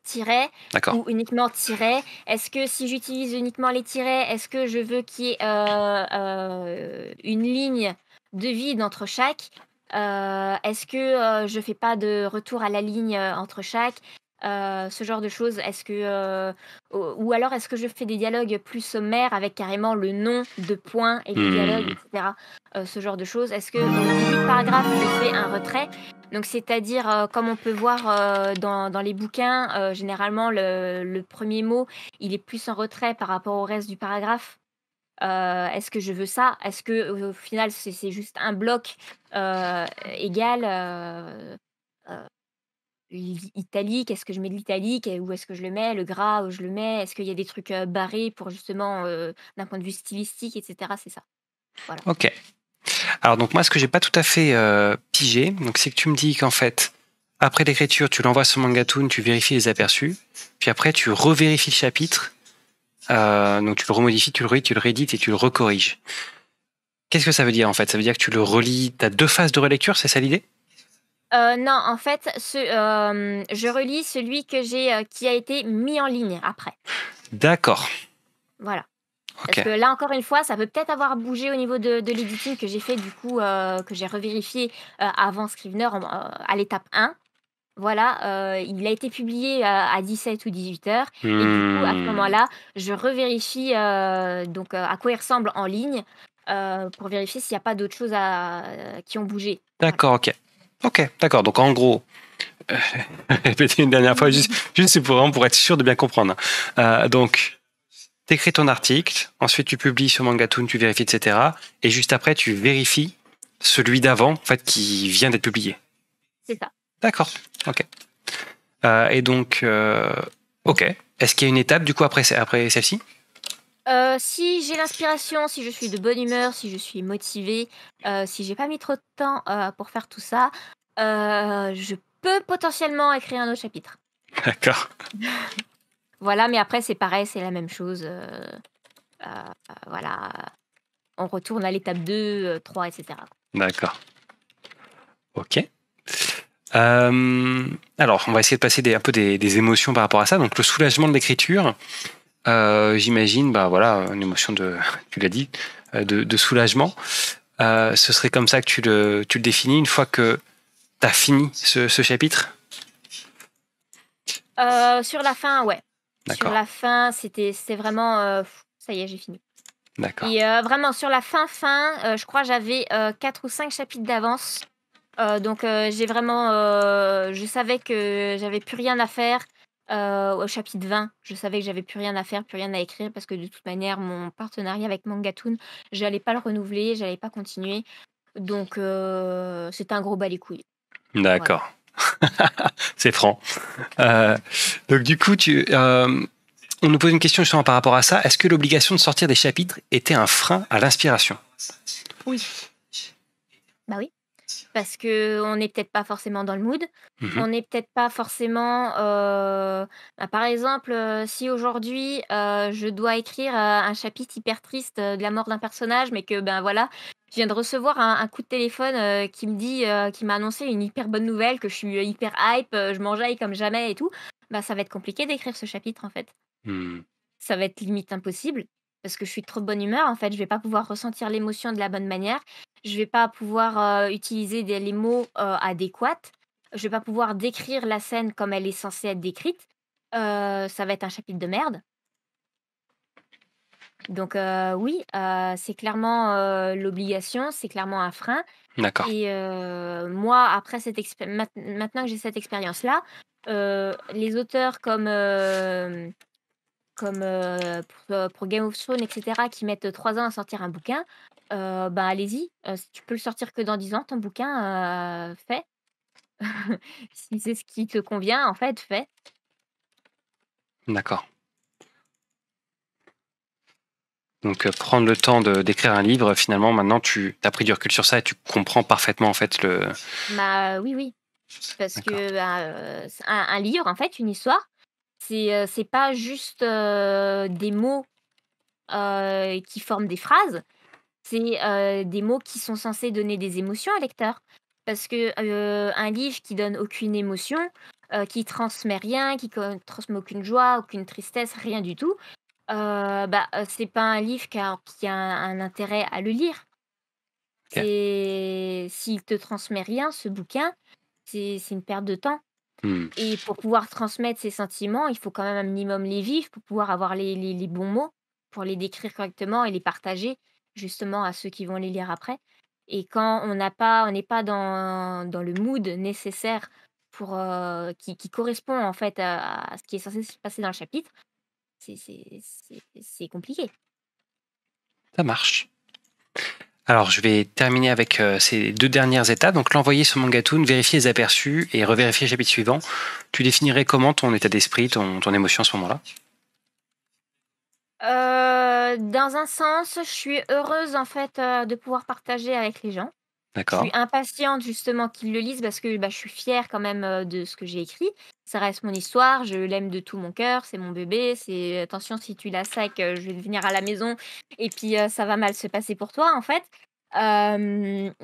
daccord ou uniquement tirés Est-ce que si j'utilise uniquement les tirets, est-ce que je veux qu'il y ait une ligne de vide entre chaque Est-ce que je fais pas de retour à la ligne entre chaque euh, ce genre de choses Est-ce que euh, ou alors est-ce que je fais des dialogues plus sommaires avec carrément le nom de point et le dialogue, hmm. etc. Euh, ce genre de choses. Est-ce que dans le paragraphe je fais un retrait Donc c'est-à-dire comme on peut voir dans, les bouquins, généralement le, premier mot il est plus en retrait par rapport au reste du paragraphe. est-ce que je veux ça Est-ce que au final c'est juste un bloc égal Italique, est-ce que je mets de l'italique ou est-ce que je le mets, le gras où je le mets, est-ce qu'il y a des trucs barrés pour justement d'un point de vue stylistique, etc. C'est ça. Ok. Alors donc moi ce que j'ai pas tout à fait pigé, donc c'est que tu me dis qu'en fait après l'écriture tu l'envoies sur Mangatoon, tu vérifies les aperçus, puis après tu revérifies le chapitre, donc tu le remodifies, tu le relis, tu le réédites et tu le recorriges. Qu'est-ce que ça veut dire en fait Ça veut dire que tu le relis, tu as deux phases de relecture, c'est ça l'idée euh, non, en fait, euh, je relis celui que j'ai, euh, qui a été mis en ligne après. D'accord. Voilà. Parce que là, encore une fois, ça peut peut-être avoir bougé au niveau de, de l'éditing que j'ai fait, du coup, que j'ai revérifié avant Scrivener à l'étape 1. Voilà, il a été publié à 17 ou 18 heures. Et du coup, à ce hmm. moment-là, je revérifie donc, à quoi il ressemble en ligne pour vérifier s'il n'y a pas d'autres choses à, qui ont bougé. D'accord, ok. Ok, d'accord. Donc en gros, vais euh, répéter une dernière fois, juste, juste pour, pour être sûr de bien comprendre. Euh, donc, tu écris ton article, ensuite tu publies sur Mangatoon, tu vérifies, etc. Et juste après, tu vérifies celui d'avant, en fait, qui vient d'être publié. C'est ça. D'accord, ok. Euh, et donc, ok. Est-ce qu'il y a une étape, du coup, après, après celle-ci euh, si j'ai l'inspiration, si je suis de bonne humeur, si je suis motivée, euh, si j'ai pas mis trop de temps euh, pour faire tout ça, euh, je peux potentiellement écrire un autre chapitre. D'accord. voilà, mais après c'est pareil, c'est la même chose. voilà, on retourne à l'étape 2, 3, etc. D'accord. Ok. alors, on va essayer de passer un peu des, des, émotions par rapport à ça. Donc, le soulagement de l'écriture, euh, j'imagine, bah voilà, une émotion de, tu l'as dit, euh, de, soulagement. Euh, ce serait comme ça que tu le, tu le définis une fois que tu as fini ce, chapitre Sur la fin, ouais. Sur la fin, c'était vraiment. ça y est, j'ai fini. D'accord. Et vraiment, sur la fin, fin, je crois j'avais 4 ou 5 chapitres d'avance. donc j'ai vraiment. je savais que j'avais plus rien à faire. Euh, au chapitre 20, je savais que j'avais plus rien à faire, plus rien à écrire parce que de toute manière, mon partenariat avec Mangatoon, n'allais pas le renouveler, j'allais pas continuer. Donc, euh, c'était un gros bas les couilles. D'accord. C'est franc. Euh, donc, du coup, tu, on nous pose une question justement par rapport à ça. Est-ce que l'obligation de sortir des chapitres était un frein à l'inspiration Oui. Bah oui parce que on n'est peut-être pas forcément dans le mood. Mmh on n'est peut-être pas forcément. Euh, bah, par exemple, euh, si aujourd'hui euh, je dois écrire un chapitre hyper triste de la mort d'un personnage, mais que ben voilà, je viens de recevoir un, coup de téléphone qui me dit, qui m'a annoncé une hyper bonne nouvelle, que je suis hyper hype, je m'enjaille comme jamais et tout. Bah, ça va être compliqué d'écrire ce chapitre en fait. Mmh. Ça va être limite impossible parce que je suis trop bonne humeur, en fait, je vais pas pouvoir ressentir l'émotion de la bonne manière, je vais pas pouvoir utiliser des, les mots adéquats, je vais pas pouvoir décrire la scène comme elle est censée être décrite. ça va être un chapitre de merde. Donc oui, c'est clairement l'obligation, c'est clairement un frein. D'accord. Et moi, après cette maintenant que j'ai cette expérience-là, les auteurs comme comme pour, Game of Thrones, etc., qui mettent trois ans à sortir un bouquin, bah allez-y. tu peux le sortir que dans dix ans, ton bouquin, fais. si c'est ce qui te convient, en fait, fais. D'accord. Donc prendre le temps d'écrire un livre, finalement, maintenant, tu as pris du recul sur ça et tu comprends parfaitement, en fait, le... Bah oui, oui. Parce que bah, un livre, en fait, une histoire, c'est pas juste des mots qui forment des phrases, c'est des mots qui sont censés donner des émotions à lecteur. Parce que un livre qui donne aucune émotion, qui transmet rien, qui transmet aucune joie, aucune tristesse, rien du tout, bah c'est pas un livre qui a, un, intérêt à le lire. Et s'il te transmet rien, ce bouquin, c'est une perte de temps. Hmm. Et pour pouvoir transmettre ces sentiments, il faut quand même un minimum les vivre pour pouvoir avoir les, bons mots, pour les décrire correctement et les partager justement à ceux qui vont les lire après. Et quand on n'a pas, on n'est pas dans, le mood nécessaire euh, qui, correspond en fait à, à, ce qui est censé se passer dans le chapitre, c'est compliqué. Ça marche. Alors, je vais terminer avec euh, ces deux dernières étapes. Donc, l'envoyer sur Mangatoon, vérifier les aperçus et revérifier le chapitre suivant. Tu définirais comment ton état d'esprit, ton, émotion à ce moment-là euh, Dans un sens, je suis heureuse en fait euh, de pouvoir partager avec les gens. Je suis impatiente justement qu'ils le lisent parce que bah, je suis fière quand même euh, de ce que j'ai écrit. Ça reste mon histoire, je l'aime de tout mon cœur, c'est mon bébé, c'est attention si tu la sec, euh, je vais venir à la maison et puis euh, ça va mal se passer pour toi en fait. mais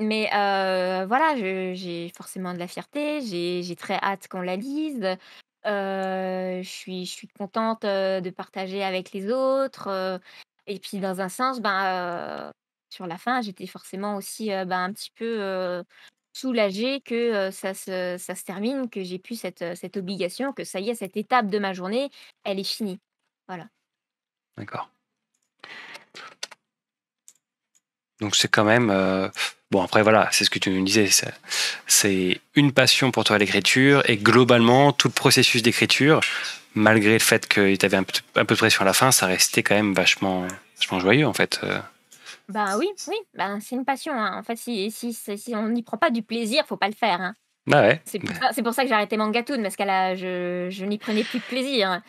voilà, j'ai forcément de la fierté, j'ai très hâte qu'on la lise. je, suis, je suis contente de partager avec les autres. et puis dans un sens, ben sur la fin, j'étais forcément aussi bah, un petit peu soulagée que ça, se, ça se termine, que j'ai pu cette, cette obligation, que ça y est, cette étape de ma journée, elle est finie. Voilà. D'accord. Donc c'est quand même... Bon, après, voilà, c'est ce que tu nous disais. c'est- une passion pour toi, l'écriture. Et globalement, tout le processus d'écriture, malgré le fait que tu avais un, peu- un peu de pression à la fin, ça restait quand même vachement, joyeux, en fait. Ben oui, oui, bah, c'est une passion. Hein. En fait, si, si, si, on n'y prend pas du plaisir, faut pas le faire. Hein. Bah ouais. C'est pour, ça que j'ai arrêté Mangatoon, parce que je, n'y prenais plus de plaisir.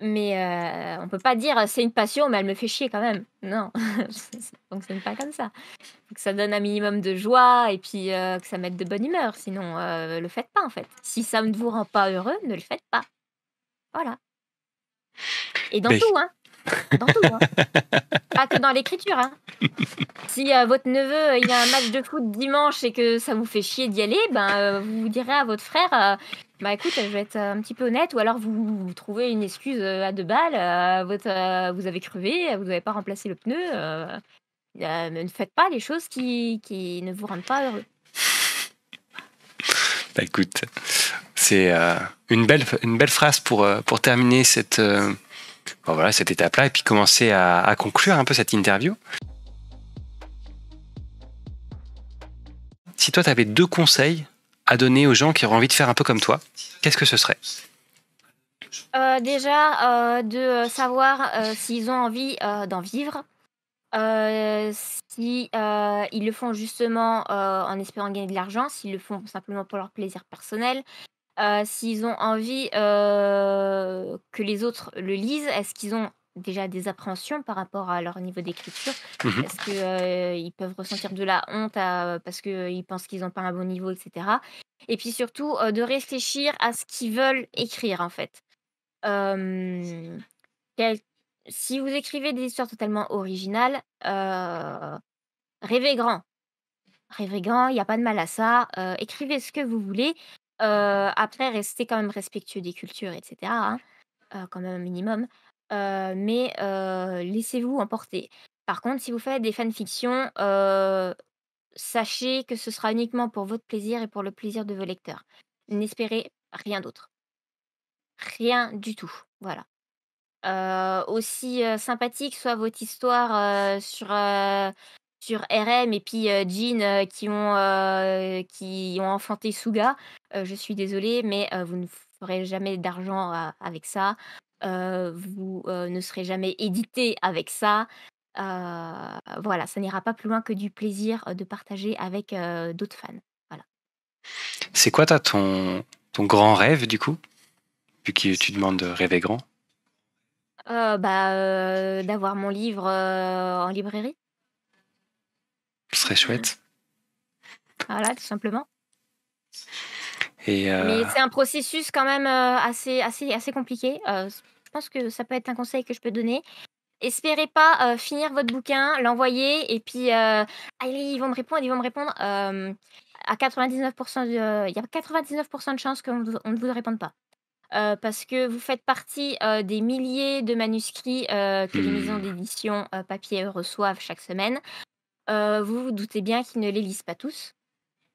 Mais euh, on peut pas dire c'est une passion, mais elle me fait chier quand même. Non, donc c'est pas comme ça. Faut que ça donne un minimum de joie et puis euh, que ça mette de bonne humeur. Sinon, euh, le faites pas en fait. Si ça ne vous rend pas heureux, ne le faites pas. Voilà. Et dans tout, hein. Dans Pas hein. ah, que dans l'écriture. Hein. Si euh, votre neveu, euh, Il y a un match de foot dimanche et que ça vous fait chier d'y aller, ben, euh, vous, direz à votre frère Bah écoute, je vais être un petit peu honnête, ou alors vous, trouvez une excuse à deux balles. votre, vous avez crevé, vous n'avez pas remplacé le pneu. ne faites pas les choses qui, qui ne vous rendent pas heureux. Bah, écoute, c'est une, belle, une belle phrase pour, pour terminer cette bon, voilà cette étape-là et puis commencer à, conclure un peu cette interview. Si toi, tu avais deux conseils à donner aux gens qui auraient envie de faire un peu comme toi, qu'est-ce que ce serait euh, Déjà, euh, de savoir euh, s'ils ont envie d'en vivre, si le font justement en espérant gagner de l'argent, s'ils le font simplement pour leur plaisir personnel, euh, s'ils ont envie euh, que les autres le lisent, est-ce qu'ils ont déjà des appréhensions par rapport à leur niveau d'écriture mmh Est-ce qu'ils euh, peuvent ressentir de la honte parce qu'ils pensent qu'ils n'ont pas un bon niveau, etc. Et puis surtout, de réfléchir à ce qu'ils veulent écrire, en fait. Si vous écrivez des histoires totalement originales, rêvez grand. Rêvez grand, il n'y a pas de mal à ça. écrivez ce que vous voulez après restez quand même respectueux des cultures etc. Hein, quand même un minimum, mais laissez-vous emporter. Par contre, si vous faites des fanfictions, sachez que ce sera uniquement pour votre plaisir et pour le plaisir de vos lecteurs. N'espérez rien d'autre. Rien du tout, voilà. aussi, sympathique soit votre histoire, sur, sur RM et puis Jean qui, ont, qui ont enfanté Suga. je suis désolée, mais vous ne ferez jamais d'argent avec ça. vous ne serez jamais édité avec ça. voilà, ça n'ira pas plus loin que du plaisir de partager avec d'autres fans. Voilà. C'est quoi as ton, ton grand rêve du coup puisque tu demandes de rêver grand bah, D'avoir mon livre en librairie. Ce serait chouette. Voilà, tout simplement. Euh, Mais c'est un processus quand même euh, assez, assez, assez compliqué. Euh, je pense que ça peut être un conseil que je peux donner. Espérez pas finir votre bouquin, l'envoyer et puis allez, ils vont me répondre, ils vont répondre. à 99%, de, il y a 99% de chances qu'on on ne vous réponde pas. parce que vous faites partie des milliers de manuscrits que les hmm. maisons d'édition papier reçoivent chaque semaine. Euh, vous vous doutez bien qu'ils ne les lisent pas tous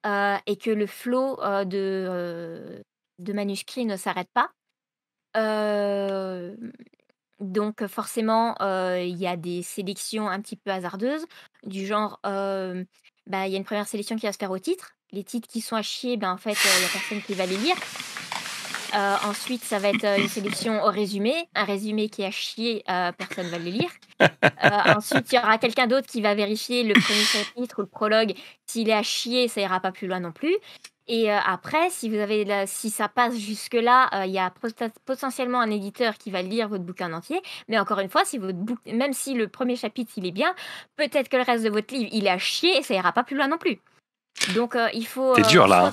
euh, et que le flot euh, de, manuscrits ne s'arrête pas. donc forcément, il y a des sélections un petit peu hasardeuses, du genre, bah, il y a une première sélection qui va se faire au titre. Les titres qui sont à chier, ben, en fait, il n'y a personne qui va les lire. Euh, ensuite, ça va être euh, une sélection au résumé, un résumé qui a chier, euh, personne personne va le lire. ensuite, il y aura quelqu'un d'autre qui va vérifier le premier chapitre ou le prologue. S'il est à chier, ça ira pas plus loin non plus. Et après, si vous avez, si ça passe jusque là, il y a potentiellement un éditeur qui va lire votre bouquin entier. Mais encore une fois, si votre même si le premier chapitre il est bien, peut-être que le reste de votre livre il est à chier et ça ira pas plus loin non plus. Donc il faut. C'est dur là.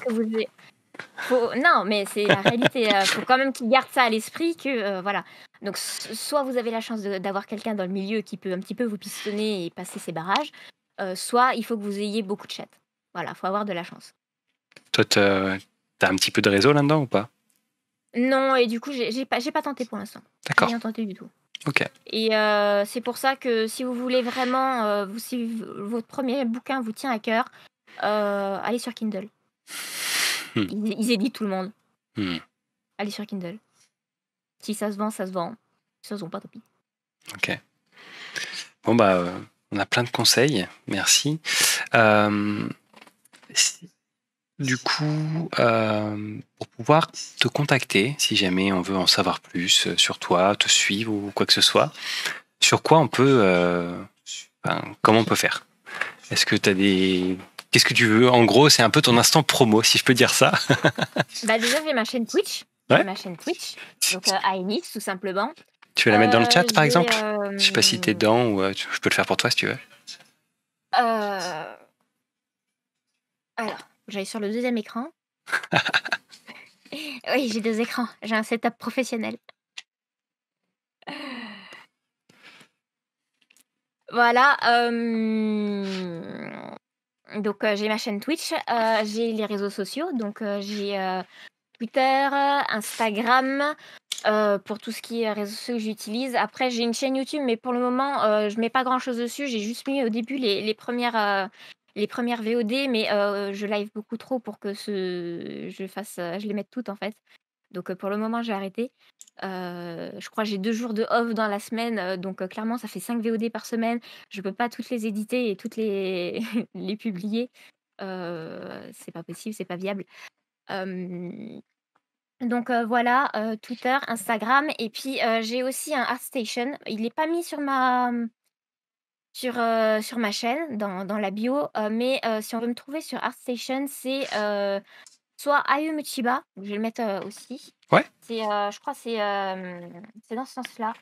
Non, mais c'est la réalité. Il euh, faut quand même qu'il garde ça à l'esprit que euh, voilà. Donc soit vous avez la chance d'avoir quelqu'un dans le milieu qui peut un petit peu vous pistonner et passer ses barrages, euh, soit il faut que vous ayez beaucoup de chats. Voilà, faut avoir de la chance. Toi, tu as un petit peu de réseau là-dedans ou pas Non, et du coup, j'ai pas, pas tenté pour l'instant. D'accord. J'ai rien tenté du tout. Ok. Et c'est pour ça que si vous voulez vraiment, si votre premier bouquin vous tient à cœur, allez sur Kindle. Hmm. Ils, éditent tout le monde. Hmm. Allez sur Kindle. Si ça se vend, ça se vend. Si ça se vend pas, tant pis. Ok. Bon, bah, euh, on a plein de conseils. Merci. Euh, du coup, euh, pour pouvoir te contacter, si jamais on veut en savoir plus sur toi, te suivre ou quoi que ce soit, sur quoi on peut. comment on peut faire Est-ce que tu as des Qu'est-ce que tu veux En gros, c'est un peu ton instant promo, si je peux dire ça. bah, déjà, j'ai ma chaîne Twitch. Ouais. Ma chaîne Twitch. Donc, à euh, tout simplement. Tu veux la mettre dans le chat, euh, par exemple euh, Je sais pas si tu es dedans ou je peux le faire pour toi si tu veux. Euh... Alors, j'allais sur le deuxième écran. oui, j'ai deux écrans. J'ai un setup professionnel. Voilà. Euh... Donc euh, j'ai ma chaîne Twitch, euh, j'ai les réseaux sociaux, donc euh, j'ai Twitter, Instagram, pour tout ce qui est réseaux sociaux que j'utilise. Après, j'ai une chaîne YouTube, mais pour le moment, je je mets pas grand chose dessus. J'ai juste mis au début les, les premières. VOD, mais je live beaucoup trop pour que je fasse, je les mette toutes en fait. Donc pour le moment, j'ai arrêté. je crois que j'ai deux jours de off dans la semaine, donc clairement ça fait cinq VOD par semaine. Je ne peux pas toutes les éditer et toutes les, les publier. Ce c'est pas possible, c'est pas viable. donc voilà, Twitter, Instagram, et puis j'ai aussi un ArtStation. Il n'est pas mis sur ma mmh, sur, sur ma chaîne dans, dans la bio, mais si on veut me trouver sur ArtStation, c'est soit Ayumu Chiba, je vais le mettre aussi. Ouais. je crois que c'est, dans ce sens-là.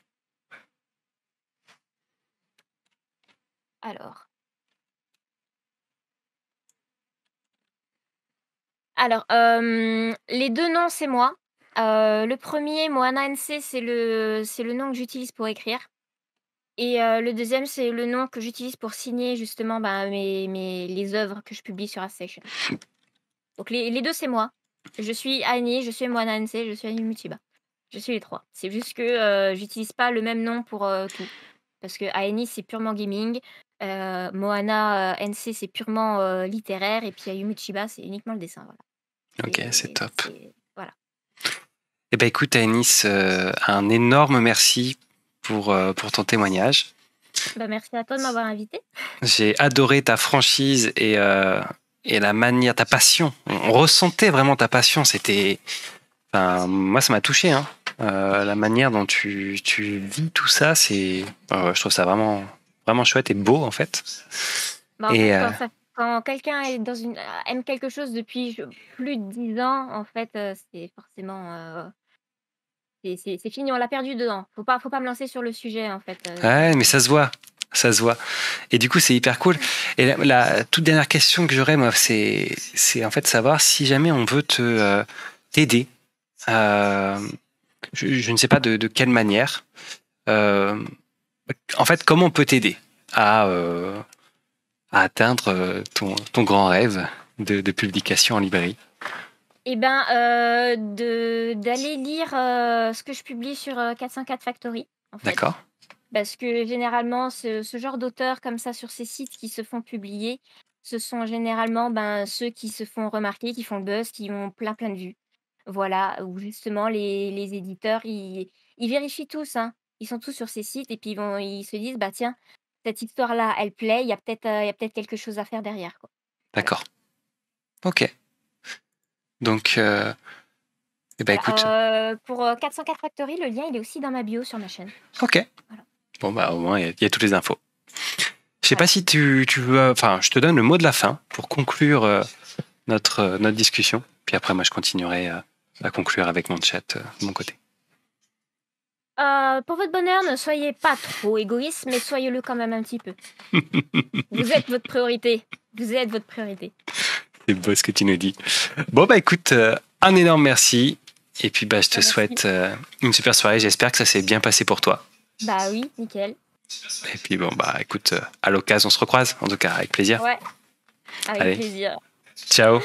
Alors. Alors, les deux noms, c'est moi. le premier, Moana NC, c'est le, le nom que j'utilise pour écrire. Et le deuxième, c'est le nom que j'utilise pour signer justement ben, mes, les œuvres que je publie sur Assassin. Donc les, deux, c'est moi. Je suis Annie, je suis Moana Nc, je suis Annie Je suis les trois. C'est juste que je euh, j'utilise pas le même nom pour euh, tout. Parce que Annie, c'est purement gaming. Euh, Moana NC, c'est purement littéraire. Et puis Ayumuchiba, c'est uniquement le dessin. Ok, c'est top. Voilà. Eh ben, écoute, Anis, un énorme merci pour, pour ton témoignage. Bah, merci à toi de m'avoir invité. J'ai adoré ta franchise et et la manière, ta passion. On ressentait vraiment ta passion. C'était, moi, ça m'a touché. Hein. Euh, la manière dont tu, vis tout ça, c'est, je trouve ça vraiment, vraiment chouette et beau en fait. Bah, euh, quand, quelqu'un une, aime quelque chose depuis plus de dix ans, en fait, euh, c'est forcément, c'est fini, on l'a perdu dedans. Faut pas, faut pas me lancer sur le sujet en fait. Ouais, mais ça se voit ça se voit. Et du coup, c'est hyper cool. Et la, toute dernière question que j'aurais, moi, c'est, c'est en fait savoir si jamais on veut te euh, t'aider. Euh, je, ne sais pas de, quelle manière. Euh, en fait, comment on peut t'aider à, atteindre ton, grand rêve de, publication en librairie eh ben, d'aller lire ce que je publie sur 404 Factory. D'accord. Parce que généralement, ce, genre d'auteurs comme ça sur ces sites qui se font publier, ce sont généralement ben, ceux qui se font remarquer, qui font le buzz, qui ont plein plein de vues. Voilà, où justement les, éditeurs, ils, ils, vérifient tous, hein. ils sont tous sur ces sites et puis ils, vont, ils se disent, bah tiens, cette histoire-là, elle plaît, il y a peut-être euh, a peut quelque chose à faire derrière. D'accord. Ok. Donc, euh, eh ben, écoute. Euh, pour 404 Factory, le lien, il est aussi dans ma bio sur ma chaîne. Ok. Voilà. Bon, bah, au moins, il y, a toutes les infos. Je sais pas si tu, tu veux. Enfin, je te donne le mot de la fin pour conclure euh, notre, euh, notre discussion. Puis après, moi, je continuerai euh, à conclure avec mon chat de mon côté. pour votre bonheur, ne soyez pas trop égoïste, mais soyez-le quand même un petit peu. Vous êtes votre priorité. Vous êtes votre priorité. C'est beau ce que tu nous dis. Bon, bah écoute, un énorme merci. Et puis, bah, je te souhaite une super soirée. J'espère que ça s'est bien passé pour toi. Bah oui, nickel. Et puis bon, bah écoute, euh, à l'occasion, on se recroise, en tout cas, avec plaisir. Ouais, avec plaisir. Ciao.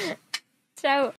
Ciao.